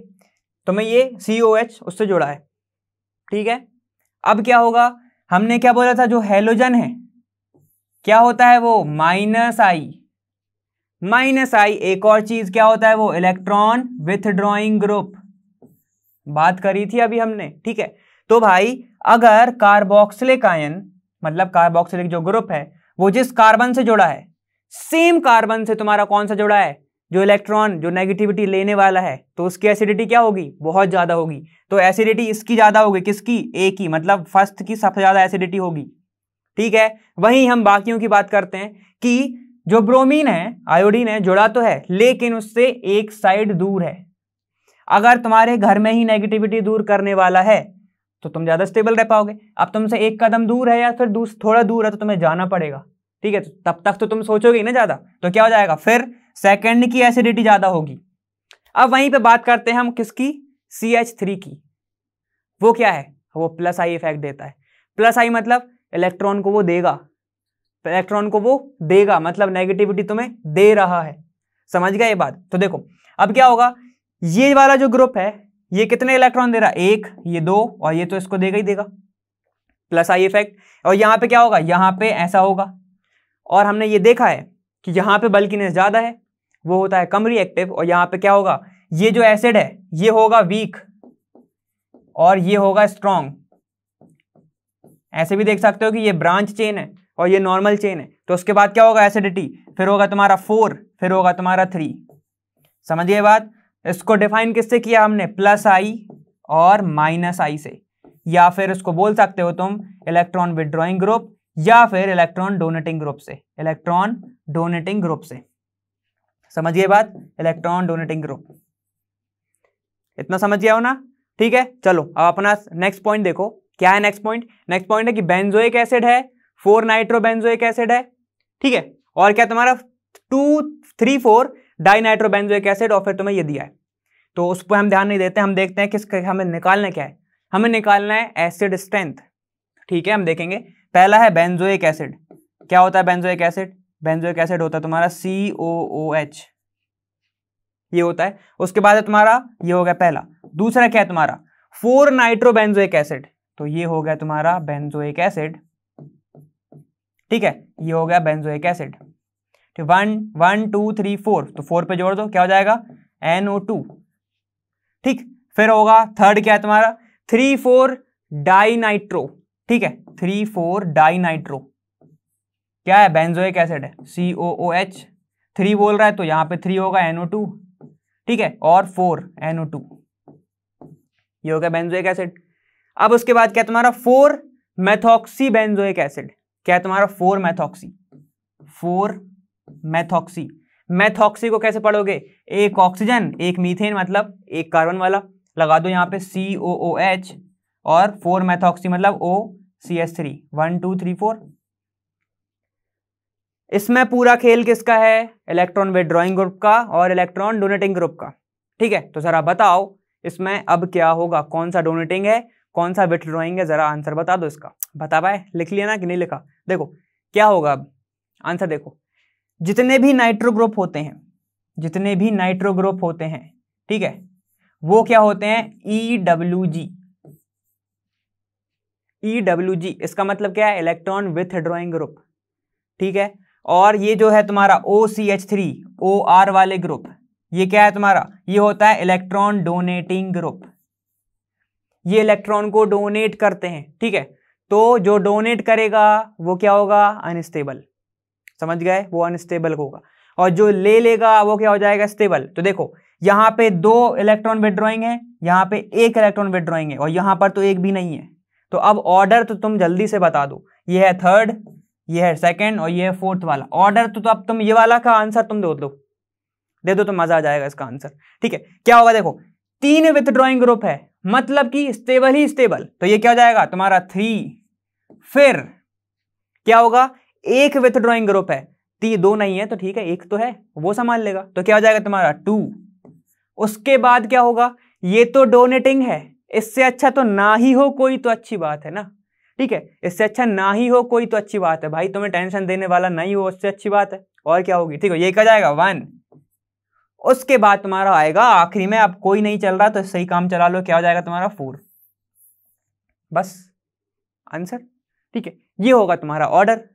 A: तुम्हें ये सी ओ एच उससे जोड़ा है ठीक है अब क्या होगा हमने क्या बोला था जो हेलोजन है क्या होता है वो माइनस आई माइनस आई एक और चीज क्या होता है वो इलेक्ट्रॉन विथ ड्रॉइंग ग्रुप बात करी थी अभी हमने ठीक है तो भाई अगर कार्बोक्सिलिक आयन मतलब कार्बोक्सिलिक जो ग्रुप है वो जिस कार्बन से जुड़ा है सेम कार्बन से तुम्हारा कौन सा जुड़ा है जो इलेक्ट्रॉन जो नेगेटिविटी लेने वाला है तो उसकी एसिडिटी क्या होगी बहुत ज़्यादा होगी तो एसिडिटी इसकी ज़्यादा होगी किसकी ए की मतलब फर्स्ट की सबसे ज़्यादा एसिडिटी होगी ठीक है वहीं हम बाकियों की बात करते हैं कि जो ब्रोमीन है आयोडीन है जुड़ा तो है लेकिन उससे एक साइड दूर है अगर तुम्हारे घर में ही नेगेटिविटी दूर करने वाला है तो तुम ज़्यादा स्टेबल रह पाओगे अब तुमसे एक कदम दूर है या फिर थोड़ा दूर है तो तुम्हें जाना पड़ेगा ठीक है तब तक तो तुम सोचोगे ना ज़्यादा तो क्या हो जाएगा फिर सेकेंड की एसिडिटी ज़्यादा होगी अब वहीं पे बात करते हैं हम किसकी सी एच थ्री की वो क्या है वो प्लस आई इफेक्ट देता है प्लस आई मतलब इलेक्ट्रॉन को वो देगा इलेक्ट्रॉन को वो देगा मतलब नेगेटिविटी तुम्हें दे रहा है समझ गया ये बात तो देखो अब क्या होगा ये वाला जो ग्रुप है ये कितने इलेक्ट्रॉन दे रहा है एक ये दो और ये तो इसको देगा ही देगा प्लस आई इफेक्ट और यहां पे क्या होगा यहां पे ऐसा होगा और हमने ये देखा है कि यहां पे बल्किनेस ज़्यादा है वो होता है कम रिएक्टिव और यहां पे क्या होगा ये जो एसिड है ये होगा वीक और ये होगा स्ट्रांग ऐसे भी देख सकते हो कि ये ब्रांच चेन है और ये नॉर्मल चेन है तो उसके बाद क्या होगा एसिडिटी फिर होगा तुम्हारा फोर फिर होगा तुम्हारा थ्री समझिए बात इसको डिफाइन किससे किया हमने प्लस आई और माइनस आई से या फिर उसको बोल सकते हो तुम इलेक्ट्रॉन विड्रॉइंग ग्रुप या फिर इलेक्ट्रॉन डोनेटिंग ग्रुप से इलेक्ट्रॉन डोनेटिंग ग्रुप से समझिए बात इलेक्ट्रॉन डोनेटिंग ग्रुप इतना समझ गया हो ना ठीक है चलो अब अपना नेक्स्ट पॉइंट देखो क्या है नेक्स्ट पॉइंट नेक्स्ट पॉइंट है कि बेंजोइक एसिड है फोर नाइट्रो बेंजोइक एसिड है ठीक है और क्या तुम्हारा two three four dinitrobenzoic acid और फिर तुम्हें ये दिया है तो उस पर हम ध्यान नहीं देते हम देखते हैं किस हमें निकालना क्या है हमें निकालना है एसिड स्ट्रेंथ ठीक है हम देखेंगे पहला है बेंजोइक एसिड क्या होता है बेंजोइक एसिड बेंजोइक एसिड होता है तुम्हारा सी ओ ओ एच ये होता है उसके बाद है तुम्हारा ये हो गया पहला दूसरा क्या है तुम्हारा फोर नाइट्रोबेंजोइक एसिड तो ये हो गया तुम्हारा बेंजोइक एसिड ठीक है ये हो गया बेंजोइक एसिड ठीक तो one one two three four तो फोर पे जोड़ दो क्या हो जाएगा एन ओ टू ठीक फिर होगा थर्ड क्या है तुम्हारा थ्री फोर डाइनाइट्रो ठीक है थ्री फोर डाइनाइट्रो क्या है बेंजोइक एसिड है सी ओ ओ एच थ्री बोल रहा है तो यहां पे थ्री होगा एनओ टू ठीक है और फोर एनओ टू ये हो गया बेंजोइक एसिड अब उसके बाद क्या तुम्हारा फोर मैथॉक्सी बेंजोइक एसिड क्या तुम्हारा फोर मैथॉक्सी फोर मैथॉक्सी मैथॉक्सी को कैसे पढ़ोगे एक ऑक्सीजन एक मीथेन मतलब एक कार्बन वाला लगा दो यहाँ पे सी ओ ओ एच और फोर मैथॉक्सी मतलब O C S three one two three four इसमें पूरा खेल किसका है इलेक्ट्रॉन विड्रॉइंग ग्रुप का और इलेक्ट्रॉन डोनेटिंग ग्रुप का ठीक है तो जरा बताओ इसमें अब क्या होगा कौन सा डोनेटिंग है कौन सा विड्रॉइंग है जरा आंसर बता दो इसका बता पाए लिख लिया ना कि नहीं लिखा देखो क्या होगा अब आंसर देखो जितने भी ग्रुप होते हैं जितने भी ग्रुप होते हैं ठीक है वो क्या होते हैं E W G E W G इसका मतलब क्या है इलेक्ट्रॉन विथ ड्रॉइंग ग्रुप ठीक है और ये जो है तुम्हारा O C H three O R वाले ग्रुप ये क्या है तुम्हारा ये होता है इलेक्ट्रॉन डोनेटिंग ग्रुप ये इलेक्ट्रॉन को डोनेट करते हैं ठीक है तो जो डोनेट करेगा वो क्या होगा अनस्टेबल समझ गए वो अनस्टेबल होगा और जो ले लेगा वो क्या हो जाएगा स्टेबल तो देखो यहाँ पे दो इलेक्ट्रॉन विड्रॉइंग है यहाँ पे एक इलेक्ट्रॉन विड्रॉइंग है और यहाँ पर तो एक भी नहीं है तो अब ऑर्डर तो तुम जल्दी से बता दो ये है थर्ड ये है सेकंड और ये है फोर्थ वाला ऑर्डर तो, तो अब तुम ये वाला का आंसर तुम दे दो दे दो तो मजा आ जाएगा इसका आंसर ठीक है क्या होगा देखो तीन विथड्रॉइंग ग्रुप है मतलब कि स्टेबल ही स्टेबल तो ये क्या हो जाएगा तुम्हारा थ्री फिर क्या होगा एक विथड्रॉइंग ग्रुप है ती तो दो नहीं है तो ठीक है एक तो है वो संभाल लेगा तो क्या हो जाएगा तुम्हारा टू उसके बाद क्या होगा ये तो डोनेटिंग है इससे अच्छा तो ना ही हो कोई तो अच्छी बात है ना ठीक है इससे अच्छा ना ही हो कोई तो अच्छी बात है भाई तुम्हें टेंशन देने वाला नहीं हो उससे अच्छी बात है और क्या होगी ठीक है हो, ये क्या जाएगा वन उसके बाद तुम्हारा आएगा आखिरी में अब कोई नहीं चल रहा तो सही काम चला लो क्या हो जाएगा तुम्हारा फोर बस आंसर ठीक है ये होगा तुम्हारा ऑर्डर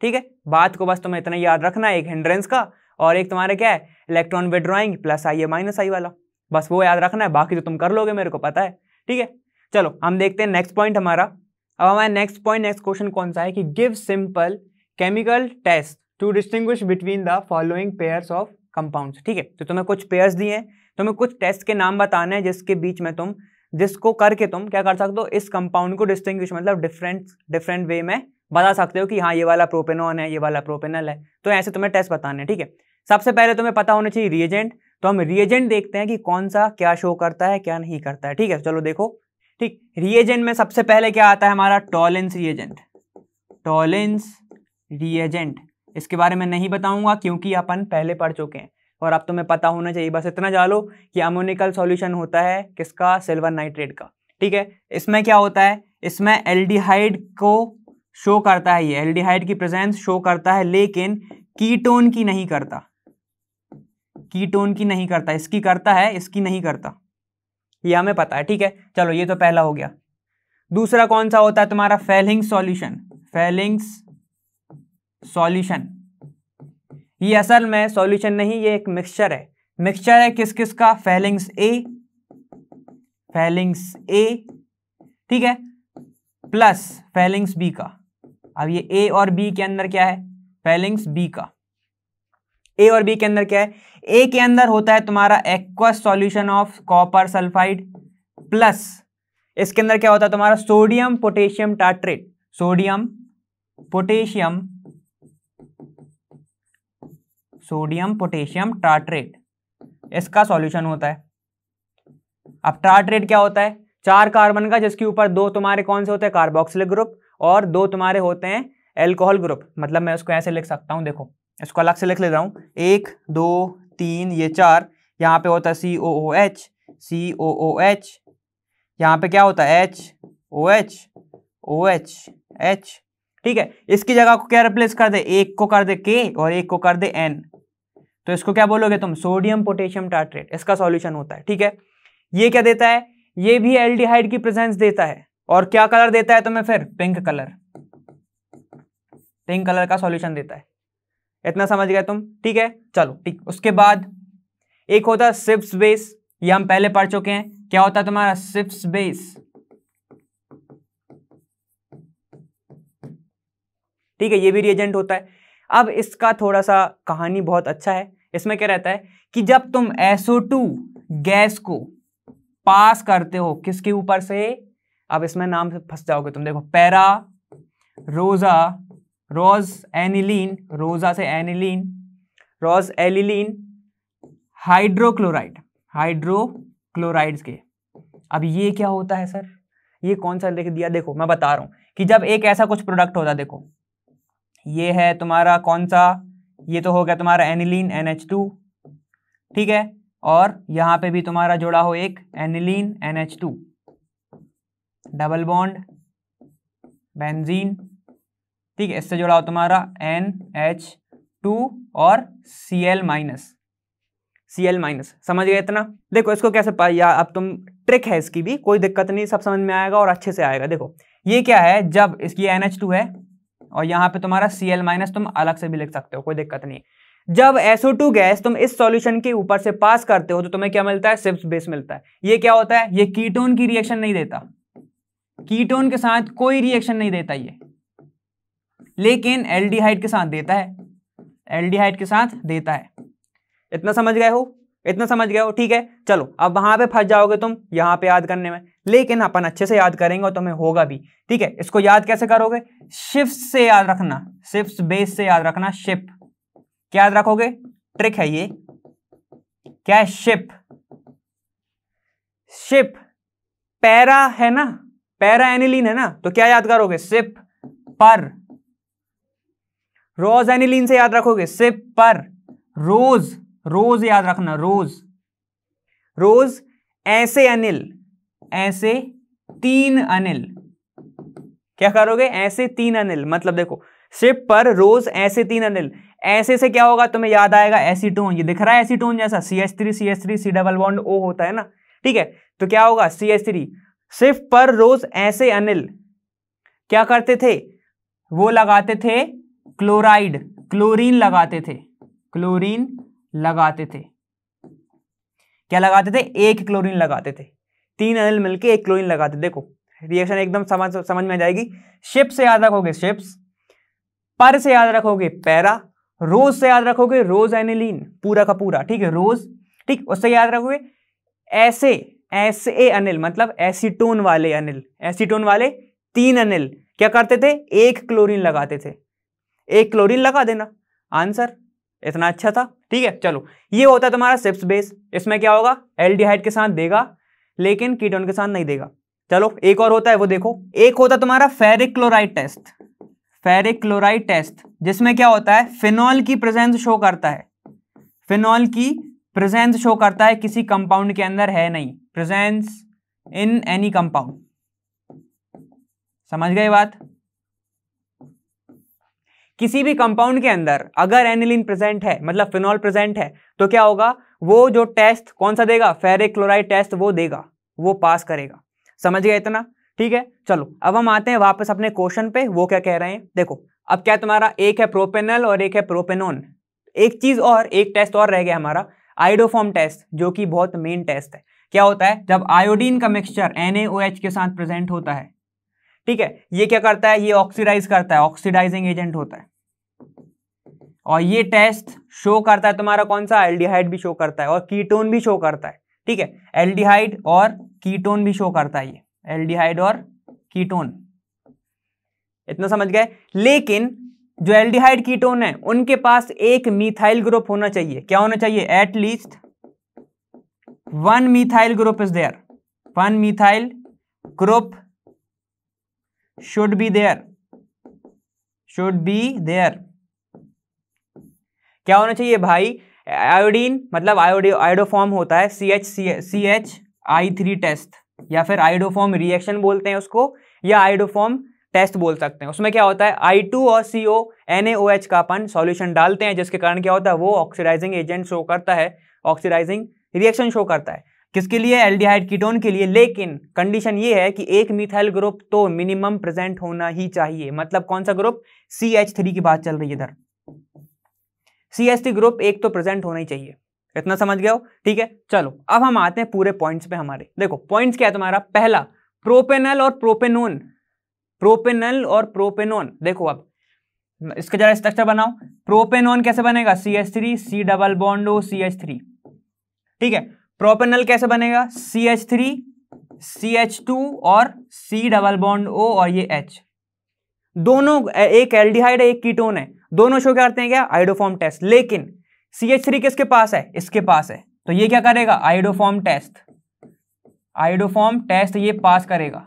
A: ठीक है बात को बस तुम्हें इतना याद रखना है एक हिंड्रेंस का और एक तुम्हारे क्या है इलेक्ट्रॉन विड्रॉइंग प्लस आई है माइनस आई वाला बस वो याद रखना है बाकी तो तुम कर लोगे मेरे को पता है ठीक है चलो हम देखते हैं नेक्स्ट पॉइंट हमारा अब हमारा नेक्स्ट पॉइंट नेक्स्ट क्वेश्चन कौन सा है कि give simple chemical test to distinguish between the following pairs of compounds ठीक है तो तुम्हें कुछ पेयर्स दिए हैं तुम्हें कुछ टेस्ट के नाम बताने हैं जिसके बीच में तुम जिसको करके तुम क्या कर सकते हो इस कंपाउंड को डिस्टिंग्विश मतलब डिफरेंट डिफरेंट वे में बता सकते हो कि हाँ ये वाला प्रोपेनॉन है ये वाला प्रोपेनल है तो ऐसे तुम्हें टेस्ट बताने ठीक है सबसे पहले तुम्हें पता होना चाहिए रिएजेंट तो हम रिएजेंट देखते हैं कि कौन सा क्या शो करता है क्या नहीं करता है ठीक है चलो देखो ठीक रिएजेंट में सबसे पहले क्या आता है हमारा टॉलेंस रिएजेंट टॉलेंस रिएजेंट इसके बारे में नहीं बताऊंगा क्योंकि अपन पहले पढ़ चुके हैं और अब तुम्हें पता होना चाहिए बस इतना जानो कि अमोनिकल सॉल्यूशन होता है किसका सिल्वर नाइट्रेट का ठीक है इसमें क्या होता है इसमें एल्डिहाइड को शो करता है ये एल्डिहाइड की प्रेजेंस शो करता है लेकिन कीटोन की नहीं करता कीटोन की नहीं करता इसकी करता है इसकी नहीं करता ये हमें पता है ठीक है चलो ये तो पहला हो गया दूसरा कौन सा होता है तुम्हारा फेलिंग सॉल्यूशन फेलिंग्स सॉल्यूशन ये असल में सॉल्यूशन नहीं ये एक मिक्सचर है मिक्सचर है किस किस का फेलिंग्स ए फेलिंग्स ए ठीक है प्लस फेलिंग्स बी का अब ये ए और बी के अंदर क्या है फेलिंग्स बी का ए और बी के अंदर क्या है ए के अंदर होता है तुम्हारा aqueous solution of copper sulphide plus इसके अंदर क्या होता है तुम्हारा sodium potassium tartrate sodium potassium sodium potassium tartrate इसका सॉल्यूशन होता है अब टाट्रेट क्या होता है चार कार्बन का जिसके ऊपर दो तुम्हारे कौन से होते हैं कार्बोक्सिलिक ग्रुप और दो तुम्हारे होते हैं एल्कोहल ग्रुप मतलब मैं उसको ऐसे लिख सकता हूँ देखो इसको अलग से लिख ले रहा हूँ एक दो तीन ये चार यहाँ पे होता है सी O O H C O O H यहाँ पे क्या होता है H O H O H H ठीक है इसकी जगह को क्या रिप्लेस कर दे एक को कर दे के और एक को कर दे एन तो इसको क्या बोलोगे तुम सोडियम पोटेशियम टार्ट्रेट इसका सॉल्यूशन होता है ठीक है ये क्या देता है ये भी एल्डिहाइड की प्रेजेंस देता है और क्या कलर देता है तुम्हें फिर पिंक कलर पिंक कलर का सॉल्यूशन देता है इतना समझ गए तुम ठीक है चलो ठीक उसके बाद एक होता है सिप्स बेस ये हम पहले पढ़ चुके हैं क्या होता है तुम्हारा सिप्स बेस ठीक है ये भी रिएजेंट होता है अब इसका थोड़ा सा कहानी बहुत अच्छा है इसमें क्या रहता है कि जब तुम SO2 गैस को पास करते हो किसके ऊपर से अब इसमें नाम से फंस जाओगे तुम देखो पैरा रोजा रोज एनिलीन रोजा से aniline rose aniline hydrochloride hydrochlorides के अब ये क्या होता है सर ये कौन सा लिख दिया देखो मैं बता रहा हूँ कि जब एक ऐसा कुछ प्रोडक्ट होता है देखो ये है तुम्हारा कौन सा ये तो हो गया तुम्हारा एनिलीन एन एच टू ठीक है और यहाँ पे भी तुम्हारा जोड़ा हो एक aniline N H two double bond benzene ठीक है इससे जुड़ा हो तुम्हारा एन एच टू और C L minus C L minus समझ गए इतना देखो इसको कैसे या अब तुम ट्रिक है इसकी भी कोई दिक्कत नहीं सब समझ में आएगा और अच्छे से आएगा देखो ये क्या है जब इसकी एन एच टू है और यहाँ पे तुम्हारा सी एल माइनस तुम अलग से भी लिख सकते हो कोई दिक्कत नहीं जब SO2 गैस तुम इस सॉल्यूशन के ऊपर से पास करते हो तो तुम्हें क्या मिलता है सिप्स बेस मिलता है ये क्या होता है ये कीटोन की रिएक्शन नहीं देता कीटोन के साथ कोई रिएक्शन नहीं देता ये लेकिन एल्डिहाइड के साथ देता है एल्डिहाइड के साथ देता है इतना समझ गए हो इतना समझ गए हो ठीक है चलो अब वहां पे फंस जाओगे तुम यहां पे याद करने में लेकिन अपन अच्छे से याद करेंगे और तुम्हें होगा भी ठीक है इसको याद कैसे करोगे शिफ्ट से याद रखना शिफ्ट बेस से याद रखना शिप क्या याद रखोगे ट्रिक है ये क्या है शिप शिप पैरा है ना पैरा एनिलीन है ना तो क्या याद करोगे सिप पर रोज एनिलीन से याद रखोगे सिप पर रोज रोज याद रखना रोज रोज ऐसे अनिल ऐसे तीन अनिल क्या करोगे ऐसे तीन अनिल मतलब देखो सिप पर रोज ऐसे तीन अनिल ऐसे से क्या होगा तुम्हें याद आएगा एसीटोन ये दिख रहा है एसीटोन जैसा C S three C S three C double bond O होता है ना ठीक है तो क्या होगा सी एस थ्री सिर्फ पर रोज ऐसे अनिल क्या करते थे वो लगाते थे क्लोराइड क्लोरीन लगाते थे क्लोरीन लगाते थे क्या लगाते थे एक क्लोरीन लगाते थे तीन अनिल मिलके एक क्लोरीन लगाते देखो रिएक्शन एकदम समझ समझ में आ जाएगी शिप से याद रखोगे शिप्स पर से याद रखोगे पैरा रोज से याद रखोगे रोज एनिलीन पूरा का पूरा ठीक है रोज ठीक उससे याद रखोगे ऐसे ऐसे अनिल मतलब एसीटोन वाले अनिल एसीटोन वाले तीन अनिल क्या करते थे एक क्लोरीन लगाते थे एक क्लोरीन लगा देना आंसर इतना अच्छा था ठीक है चलो ये होता है तुम्हारा सिप्स बेस इसमें क्या होगा एल्डिहाइड के साथ देगा लेकिन कीटोन के साथ नहीं देगा चलो एक और होता है वो देखो एक होता तुम्हारा ferric chloride test ferric chloride test जिसमें क्या होता है फिनॉल की प्रेजेंस शो करता है फिनॉल की प्रेजेंस शो करता है किसी कंपाउंड के अंदर है नहीं प्रेजेंस इन एनी कंपाउंड समझ गए बात किसी भी कंपाउंड के अंदर अगर एनिलिन प्रेजेंट है मतलब फिनॉल प्रेजेंट है तो क्या होगा वो जो टेस्ट कौन सा देगा फेरिक क्लोराइड टेस्ट वो देगा वो पास करेगा समझ गया इतना ठीक है चलो अब हम आते हैं वापस अपने क्वेश्चन पे वो क्या कह रहे हैं देखो अब क्या तुम्हारा एक है प्रोपेनल और एक है प्रोपेनोन एक चीज और एक टेस्ट और रह गया हमारा आइडोफॉर्म टेस्ट जो कि बहुत मेन टेस्ट है क्या होता है जब आयोडीन का मिक्सचर NaOH के साथ प्रेजेंट होता है ठीक है ये क्या करता है ये ऑक्सीडाइज करता है ऑक्सीडाइजिंग एजेंट होता है और ये टेस्ट शो करता है तुम्हारा कौन सा एल्डिहाइड भी शो करता है और कीटोन भी शो करता है ठीक है एल्डिहाइड और कीटोन भी शो करता है ये एल्डिहाइड और कीटोन इतना समझ गए लेकिन जो एल्डिहाइड कीटोन है उनके पास एक मिथाइल ग्रुप होना चाहिए क्या होना चाहिए at least one methyl group is there one methyl group should be there should be there क्या होना चाहिए भाई आयोडीन मतलब आयोडी आयोडोफॉर्म होता है C H C H I three test या फिर आइडोफॉर्म रिएक्शन बोलते हैं उसको या आयोडोफॉर्म टेस्ट बोल सकते हैं उसमें क्या होता है आई टू और सी ओ एन का अपन सॉल्यूशन डालते हैं जिसके कारण क्या होता है वो ऑक्सीडाइजिंग एजेंट शो करता है ऑक्सीडाइजिंग रिएक्शन शो करता है किसके लिए एल्डिहाइड कीटोन के लिए लेकिन कंडीशन ये है कि एक मिथाइल ग्रुप तो मिनिमम प्रेजेंट होना ही चाहिए मतलब कौन सा ग्रुप सी एच थ्री की बात चल रही है इधर सी एच थ्री ग्रुप एक तो प्रेजेंट होना ही चाहिए इतना समझ गया हो ठीक है चलो अब हम आते हैं पूरे पॉइंट्स पे हमारे देखो पॉइंट्स क्या है तुम्हारा पहला प्रोपेनल और प्रोपेनोन प्रोपेनल और प्रोपेनोन देखो अब इसका जरा स्ट्रक्चर बनाओ प्रोपेनोन कैसे बनेगा C H three C double bond O C H three ठीक है प्रोपेनल कैसे बनेगा C H three C H two और सी डबल बॉन्ड ओ और ये एच दोनों एक एल्डिहाइड है एक कीटोन है दोनों शो करते हैं क्या आइडोफॉर्म टेस्ट लेकिन सी एच थ्री किसके पास है इसके पास है तो ये क्या करेगा आइडोफॉर्म टेस्ट आइडोफॉर्म टेस्ट ये पास करेगा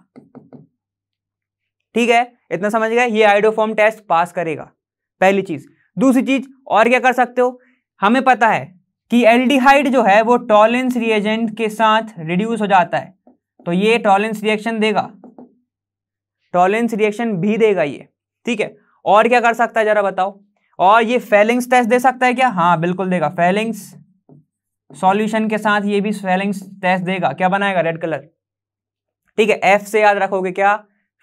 A: ठीक है इतना समझ गया ये आइडोफॉर्म टेस्ट पास करेगा पहली चीज दूसरी चीज और क्या कर सकते हो हमें पता है कि एल्डिहाइड जो है वो टॉलेंस रिएजेंट के साथ रिड्यूस हो जाता है तो ये टॉलेंस रिएक्शन देगा टॉलेंस रिएक्शन भी देगा ये ठीक है और क्या कर सकता है जरा बताओ और ये फेलिंग्स टेस्ट दे सकता है क्या हाँ बिल्कुल देगा फेलिंग्स सॉल्यूशन के साथ ये भी फेलिंग्स टेस्ट देगा क्या बनाएगा रेड कलर ठीक है एफ से याद रखोगे क्या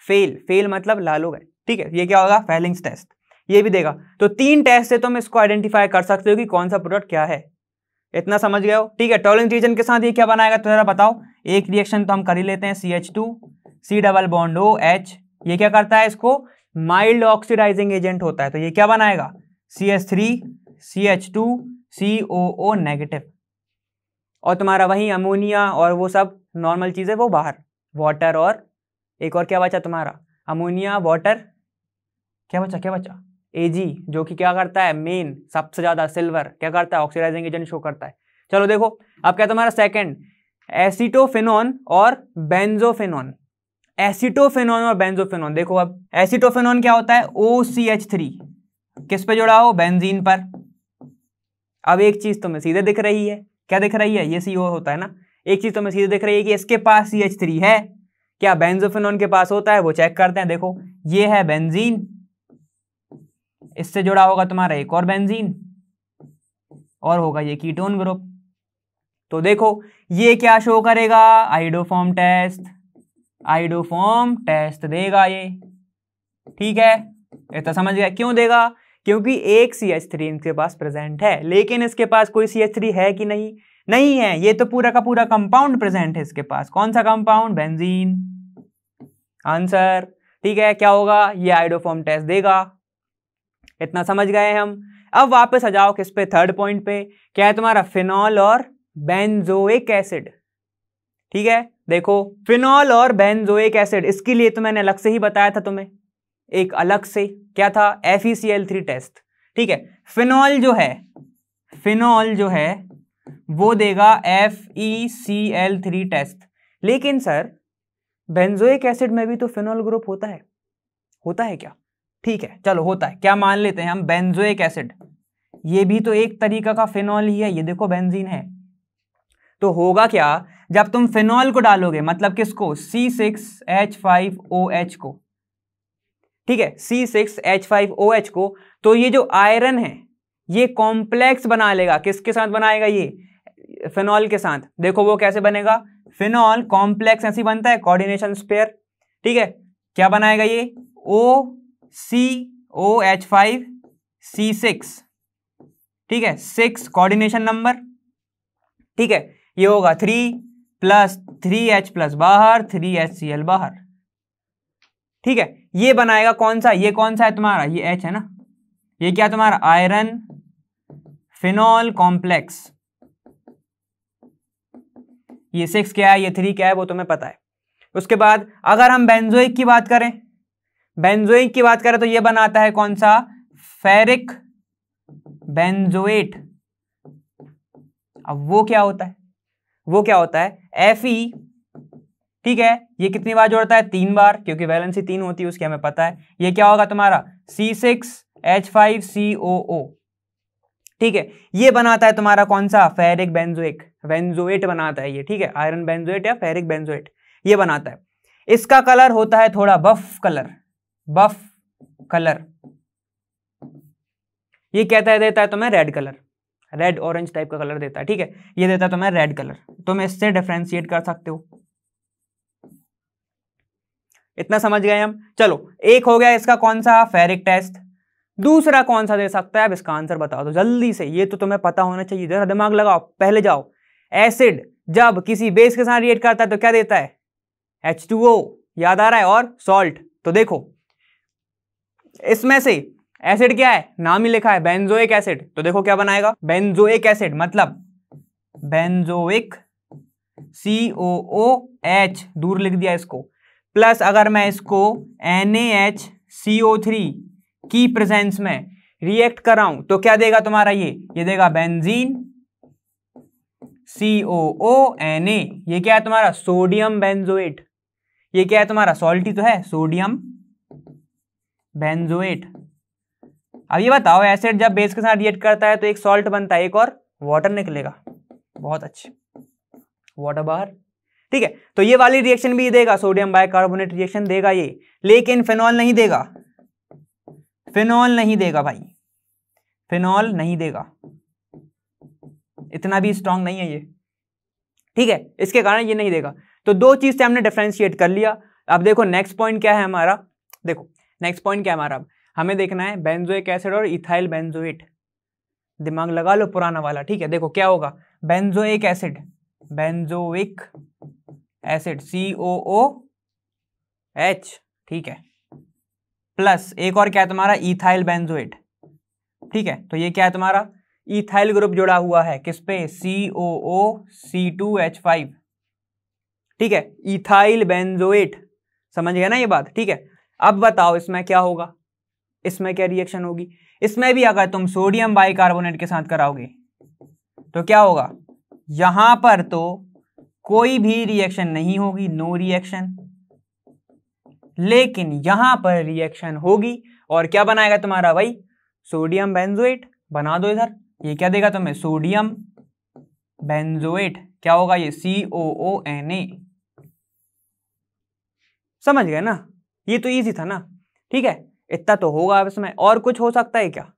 A: फेल फेल मतलब लाल हो गए ठीक है ये क्या होगा फेलिंग्स टेस्ट ये भी देगा तो तीन टेस्ट से तुम इसको आइडेंटिफाई कर सकते हो कि कौन सा प्रोडक्ट क्या है इतना समझ गए हो ठीक है टॉलिंग रीजन के साथ ये क्या बनाएगा तो जरा बताओ एक रिएक्शन तो हम कर ही लेते हैं C H two C double bond O H ये क्या करता है इसको माइल्ड ऑक्सीडाइजिंग एजेंट होता है तो ये क्या बनाएगा C H three C H two C O O negative और तुम्हारा वही अमोनिया और वो सब नॉर्मल चीज़ है वो बाहर वाटर और एक और क्या बचा तुम्हारा अमोनिया वाटर क्या बचा क्या बचा एजी जो कि क्या करता है मेन सबसे ज़्यादा सिल्वर क्या करता है ऑक्सीडाइजिंग एजेंट शो करता है चलो देखो अब क्या तुम्हारा सेकंड एसिटोफिनोन और बेंजोफिनोन एसिटोफिनोन और बेंजोफिनोन देखो अब एसिटोफिनोन क्या होता है ओ सी एच थ्री किस पे जुड़ा हो बेंजीन पर अब एक चीज़ तुम्हें सीधे दिख रही है क्या दिख रही है ये सी होता है ना एक चीज़ तुम्हें सीधे दिख रही है कि इसके पास सी एच थ्री है क्या बेंजोफिनोन के पास होता है वो चेक करते हैं देखो ये है बेंजीन इससे जुड़ा होगा तुम्हारा एक और बेंजीन और होगा ये कीटोन ग्रुप तो देखो ये क्या शो करेगा आइडोफॉर्म टेस्ट आइडोफॉर्म टेस्ट देगा ये ठीक है इतना तो समझ गया क्यों देगा क्योंकि एक सी एच थ्री इनके पास प्रेजेंट है लेकिन इसके पास कोई सी एच थ्री है कि नहीं नहीं है ये तो पूरा का पूरा कंपाउंड प्रेजेंट है इसके पास कौन सा कंपाउंड बेंजीन आंसर ठीक है क्या होगा ये आइडोफॉर्म टेस्ट देगा इतना समझ गए हम अब वापस आ जाओ किस पे थर्ड पॉइंट पे क्या है तुम्हारा फिनॉल और बेंजोइक एसिड ठीक है देखो फिनॉल और बेंजोइक एसिड इसके लिए तो मैंने अलग से ही बताया था तुम्हें एक अलग से क्या था एफ थ्री टेस्ट ठीक है फिनॉल जो है फिनॉल जो है वो देगा F E C L three test लेकिन सर बेंजोइक एसिड में भी तो फिनॉल ग्रुप होता है होता है क्या ठीक है चलो होता है क्या मान लेते हैं हम बेंजोइक एसिड ये भी तो एक तरीका का फिनॉल ही है ये देखो बेंजीन है तो होगा क्या जब तुम फिनॉल को डालोगे मतलब किसको C six H five O H को ठीक है C six H five O H को तो ये जो आयरन है ये कॉम्प्लेक्स बना लेगा किसके साथ बनाएगा ये फिनॉल के साथ देखो वो कैसे बनेगा फिनॉल कॉम्प्लेक्स ऐसी बनता है कोऑर्डिनेशन स्पेयर ठीक है क्या बनाएगा ये O C O H five C six ठीक है सिक्स कोऑर्डिनेशन नंबर ठीक है ये होगा three plus three H plus बाहर थ्री एच सी एल बाहर ठीक है ये बनाएगा कौन सा ये कौन सा है तुम्हारा ये एच है ना ये क्या तुम्हारा आयरन फिनॉल कॉम्प्लेक्स ये सिक्स क्या है ये थ्री क्या है वो तुम्हें पता है उसके बाद अगर हम बेंजोइक की बात करें बेंजोइक की बात करें तो ये बनाता है कौन सा फेरिक बेंजोएट अब वो क्या होता है वो क्या होता है एफ ई ठीक है ये कितनी बार जोड़ता है तीन बार क्योंकि वैलेंसी तीन होती है उसकी हमें पता है ये क्या होगा तुम्हारा C six H five C O O ठीक है ये बनाता है तुम्हारा कौन सा फेरिक बेंजोइक बेंजोएट बनाता है ये ठीक है आयरन बेंजोएट या फेरिक बेंजोएट ये बनाता है इसका कलर होता है थोड़ा बफ कलर बफ कलर ये कहता है देता है तुम्हें red colour red orange type का कलर देता है ठीक है ये देता है तुम्हें रेड कलर तुम इससे डिफ्रेंशिएट कर सकते हो इतना समझ गए हम चलो एक हो गया इसका कौन सा फेरिक टेस्ट दूसरा कौन सा दे सकता है अब इसका आंसर बता दो जल्दी से ये तो तुम्हें पता होना चाहिए जरा दिमाग लगाओ पहले जाओ एसिड जब किसी बेस के साथ रिएक्ट करता है तो क्या देता है एच याद आ रहा है और सॉल्ट तो देखो इसमें से एसिड क्या है नाम ही लिखा है बेंजोइक एसिड तो देखो क्या बनाएगा बेंजोइक एसिड मतलब benzoic C O O H दूर लिख दिया इसको प्लस अगर मैं इसको N A H C O three की प्रेजेंस में रिएक्ट कराऊं तो क्या देगा तुम्हारा ये ये देगा बेंजीन सी ओ ओ एन ए ये क्या है तुम्हारा सोडियम बेंजोएट ये क्या है तुम्हारा सॉल्टी तो है सोडियम बेंजोएट अब ये बताओ एसिड जब बेस के साथ रिएक्ट करता है तो एक सॉल्ट बनता है एक और वाटर निकलेगा बहुत अच्छे वाटर बाहर ठीक है तो ये वाली रिएक्शन भी देगा सोडियम बाइकार्बोनेट रिएक्शन देगा ये लेकिन फिनॉल नहीं देगा फिनॉल नहीं देगा भाई फिनॉल नहीं देगा इतना भी स्ट्रांग नहीं है ये ठीक है इसके कारण ये नहीं देगा तो दो चीज से हमने डिफ्रेंशिएट कर लिया अब देखो नेक्स्ट पॉइंट क्या है हमारा देखो नेक्स्ट पॉइंट क्या हमारा हमें देखना है बेंजोइक एसिड और इथाइल बेंजोइट दिमाग लगा लो पुराना वाला ठीक है देखो क्या होगा benzoic acid benzoic acid C O O H ठीक है प्लस एक और क्या है तुम्हारा इथाइल बेंजोइट ठीक है तो ये क्या है तुम्हारा इथाइल ग्रुप जुड़ा हुआ है किस पे C O O C two H five ठीक है इथाइल बेंजोइट समझ गया ना ये बात ठीक है अब बताओ इसमें क्या होगा इसमें क्या रिएक्शन होगी इसमें भी अगर तुम सोडियम बाइकार्बोनेट के साथ कराओगे तो क्या होगा यहां पर तो कोई भी रिएक्शन नहीं होगी नो रिएक्शन लेकिन यहां पर रिएक्शन होगी और क्या बनाएगा तुम्हारा भाई सोडियम बेंजोएट बना दो इधर ये क्या देगा तुम्हें सोडियम बेंजोएट क्या होगा ये सी ओ ओ एन ए समझ गए ना ये तो ईजी था ना ठीक है इतना तो होगा अब इसमें और कुछ हो सकता है क्या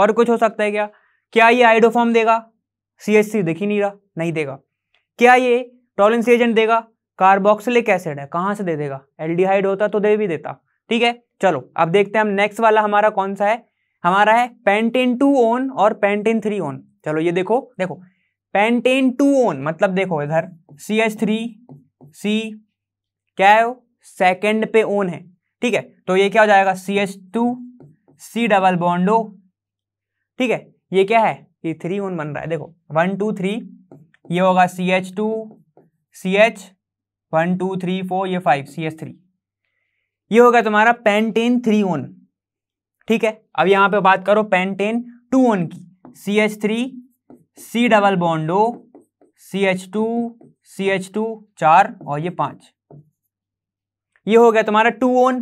A: और कुछ हो सकता है क्या क्या ये आइडोफॉर्म देगा सी एच सी दिखी ही नहीं रहा नहीं देगा क्या ये टॉलेंस एजेंट देगा कार्बोक्सिलिक एसिड है कहाँ से दे देगा एल्डिहाइड होता तो दे भी देता ठीक है चलो अब देखते हैं हम नेक्स्ट वाला हमारा कौन सा है हमारा है पेंटेन टू ओन और पेंटेन थ्री ओन चलो ये देखो देखो पेंटेन टू ओन मतलब देखो इधर सी एच थ्री सी क्या है सेकेंड पे ओन है ठीक है तो ये क्या हो जाएगा C H two C double bond O ठीक है ये क्या है ये थ्री ओन बन रहा है देखो वन टू थ्री ये होगा C H two C H one two three four ये फाइव सी एच थ्री ये होगा तुम्हारा पेंटेन थ्री ओन ठीक है अब यहां पे बात करो पेंटेन टू ओन की C H three C double bond O C H two C H two चार और ये पांच ये हो गया तुम्हारा टू ओन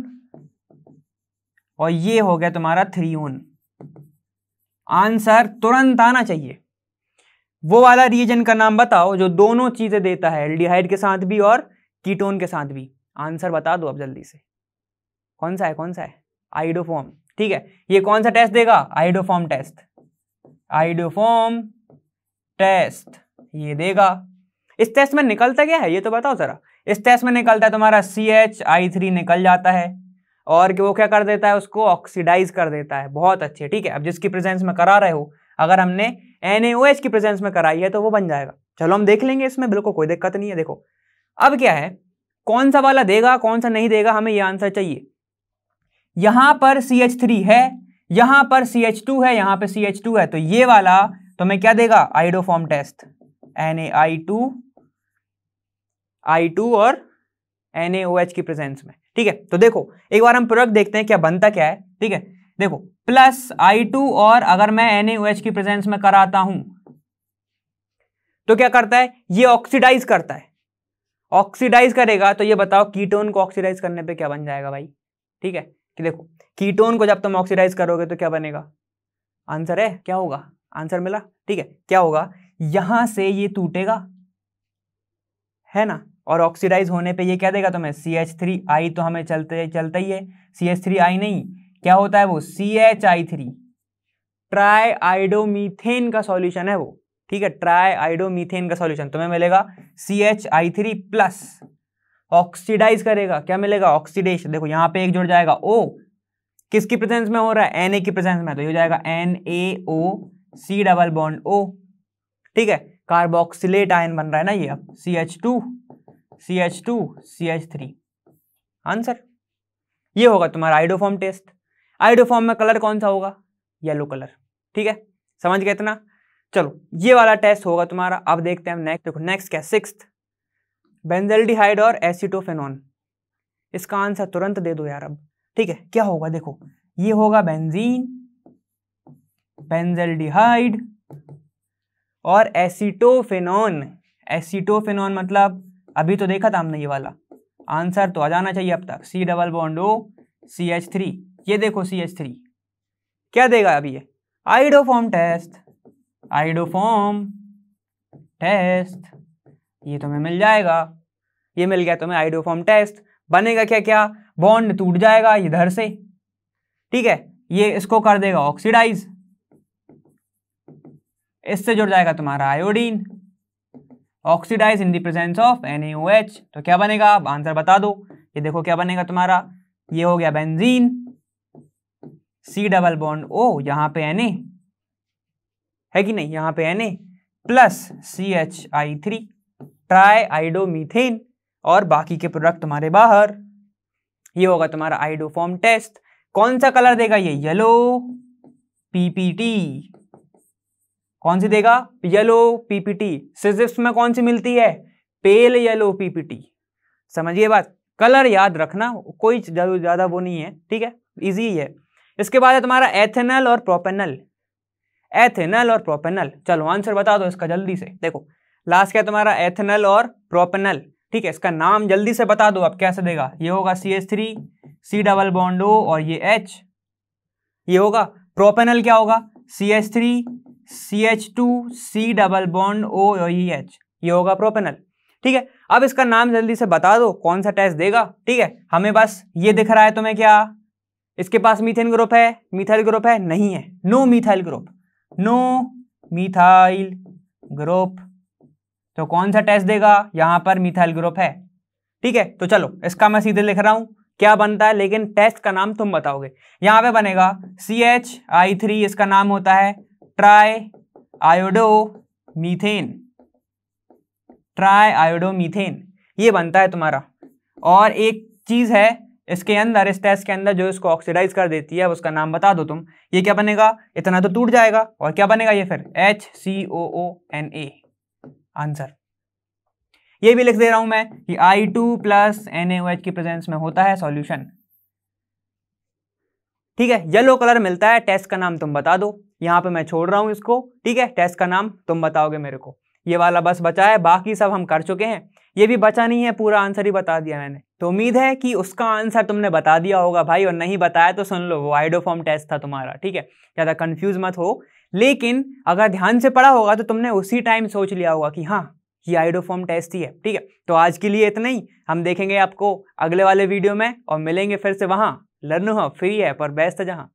A: और ये हो गया तुम्हारा थ्री ओन आंसर तुरंत आना चाहिए वो वाला रीजन का नाम बताओ जो दोनों चीजें देता है एल्डिहाइड के साथ भी और कीटोन के साथ भी आंसर बता दो अब जल्दी से कौन सा है कौन सा है आइडोफॉर्म ठीक है ये कौन सा टेस्ट देगा आइडोफॉर्म टेस्ट आइडोफॉर्म टेस्ट ये देगा इस टेस्ट में निकलता क्या है ये तो बताओ जरा इस टेस्ट में निकलता है तुम्हारा सी एच आई थ्री निकल जाता है और कि वो क्या कर देता है उसको ऑक्सीडाइज कर देता है बहुत अच्छे ठीक है अब जिसकी प्रेजेंस में करा रहे हो अगर हमने एन की प्रेजेंस में कराई है तो वो बन जाएगा चलो हम देख लेंगे इसमें बिल्कुल कोई दिक्कत नहीं है देखो अब क्या है कौन सा वाला देगा कौन सा नहीं देगा हमें ये आंसर चाहिए यहां पर सी एच थ्री है यहां पर सी एच टू है यहां पर सी एच टू है तो ये वाला तो मैं क्या देगा iodoform test N A I two I two और एन की प्रेजेंस में ठीक है तो देखो एक बार हम प्रोडक्ट देखते हैं क्या बनता क्या है ठीक है देखो प्लस आई टू और अगर मैं एन की प्रेजेंस में कराता हूं तो क्या करता है ये ऑक्सीडाइज करता है ऑक्सीडाइज करेगा तो ये बताओ कीटोन को ऑक्सीडाइज करने पे क्या बन जाएगा भाई ठीक है कि देखो कीटोन को जब तुम ऑक्सीडाइज करोगे तो क्या बनेगा आंसर है क्या होगा आंसर मिला ठीक है क्या होगा यहां से ये टूटेगा है ना और ऑक्सीडाइज होने पे ये क्या देगा तो मैं सी एच थ्री आई तो हमें चलते चलता ही है सी एच थ्री आई नहीं क्या होता है वो C H I three try triiodomethane का सॉल्यूशन है वो ठीक है ट्राई आइडोमीथेन का सॉल्यूशन तुम्हें मिलेगा C H I three plus oxidise करेगा क्या मिलेगा ऑक्सीडेशन देखो यहाँ पे एक जुड़ जाएगा ओ किसकी प्रेजेंस में हो रहा है एन ए की प्रेजेंस में तो ये हो जाएगा N A O C double bond O ठीक है कार्बोक्सिलेट आयन बन रहा है ना ये अब C H two C H two C H three answer ये होगा तुम्हारा आइडोफॉर्म टेस्ट आइडोफॉर्म में कलर कौन सा होगा येलो कलर ठीक है समझ गए इतना चलो ये वाला टेस्ट होगा तुम्हारा अब देखते हैं नेक्स्ट देखो नेक्स्ट क्या सिक्स बेंजल्डिहाइड और एसिटोफेनॉन इसका आंसर तुरंत दे दो यार अब ठीक है क्या होगा देखो ये होगा बेंजीन बेंजल्डिहाइड और एसिटोफेनॉन एसिटोफेनॉन मतलब अभी तो देखा था हमने ये वाला आंसर तो आ जाना चाहिए अब तक C double bond O C H three ये देखो सी एच थ्री क्या देगा अभी ये आइडोफॉर्म टेस्ट आइडोफॉर्म टेस्ट ये तुम्हें मिल जाएगा ये मिल गया तुम्हें आइडोफॉर्म टेस्ट बनेगा क्या क्या बॉन्ड टूट जाएगा इधर से ठीक है ये इसको कर देगा ऑक्सीडाइज इससे जुड़ जाएगा तुम्हारा iodine oxidise in the presence of NaOH तो क्या बनेगा आप आंसर बता दो ये देखो क्या बनेगा तुम्हारा ये हो गया benzene C double bond O यहाँ पे एन है कि नहीं यहाँ पे N plus C H I three try iodomethane और बाकी के प्रोडक्ट तुम्हारे बाहर ये होगा तुम्हारा आइडोफॉर्म टेस्ट कौन सा कलर देगा ये येलो पीपीटी कौन सी देगा येलो पीपीटी सिजिप्स में कौन सी मिलती है पेल येलो पीपीटी समझिए बात कलर याद रखना कोई ज़्यादा वो नहीं है ठीक है इजी है इसके बाद है तुम्हारा एथेनल और प्रोपेनल एथेनल और प्रोपेनल चलो आंसर बता दो इसका जल्दी से देखो लास्ट क्या तुम्हारा एथेनल और प्रोपेनल ठीक है इसका नाम जल्दी से बता दो अब कैसे देगा ये होगा C S three C double बॉन्डो और ये एच ये होगा प्रोपेनल क्या होगा C S three C H two C double bond O E H ये होगा प्रोपेनल ठीक है अब इसका नाम जल्दी से बता दो कौन सा टेस्ट देगा ठीक है हमें बस ये दिख रहा है तुम्हें क्या इसके पास मीथेन ग्रुप है मिथाइल ग्रुप है नहीं है no methyl group no methyl group तो कौन सा टेस्ट देगा यहां पर मिथाइल ग्रुप है ठीक है तो चलो इसका मैं सीधे लिख रहा हूं क्या बनता है लेकिन टेस्ट का नाम तुम बताओगे यहां पे बनेगा सी एच आई थ्री इसका नाम होता है tri iodo methane tri iodo methane ये बनता है तुम्हारा और एक चीज़ है इसके अंदर इस टेस्ट के अंदर जो इसको ऑक्सीडाइज कर देती है उसका नाम बता दो तुम ये क्या बनेगा इतना तो टूट जाएगा और क्या बनेगा ये फिर H C O O N A answer ये भी लिख दे रहा हूं मैं कि I two plus N H की प्रेजेंस में होता है सॉल्यूशन ठीक है येलो कलर मिलता है टेस्ट का नाम तुम बता दो यहाँ पे मैं छोड़ रहा हूँ इसको ठीक है टेस्ट का नाम तुम बताओगे मेरे को ये वाला बस बचा है बाकी सब हम कर चुके हैं ये भी बचा नहीं है पूरा आंसर ही बता दिया मैंने तो उम्मीद है कि उसका आंसर तुमने बता दिया होगा भाई और नहीं बताया तो सुन लो वो आइडोफॉर्म टेस्ट था तुम्हारा ठीक है ज़्यादा कन्फ्यूज मत हो लेकिन अगर ध्यान से पढ़ा होगा तो तुमने उसी टाइम सोच लिया होगा कि हाँ ये आइडोफॉर्म टेस्ट ही है ठीक है तो आज के लिए इतना ही हम देखेंगे आपको अगले वाले वीडियो में और मिलेंगे फिर से वहाँ लर्न हो फ्री है पर बेस्ट है जहाँ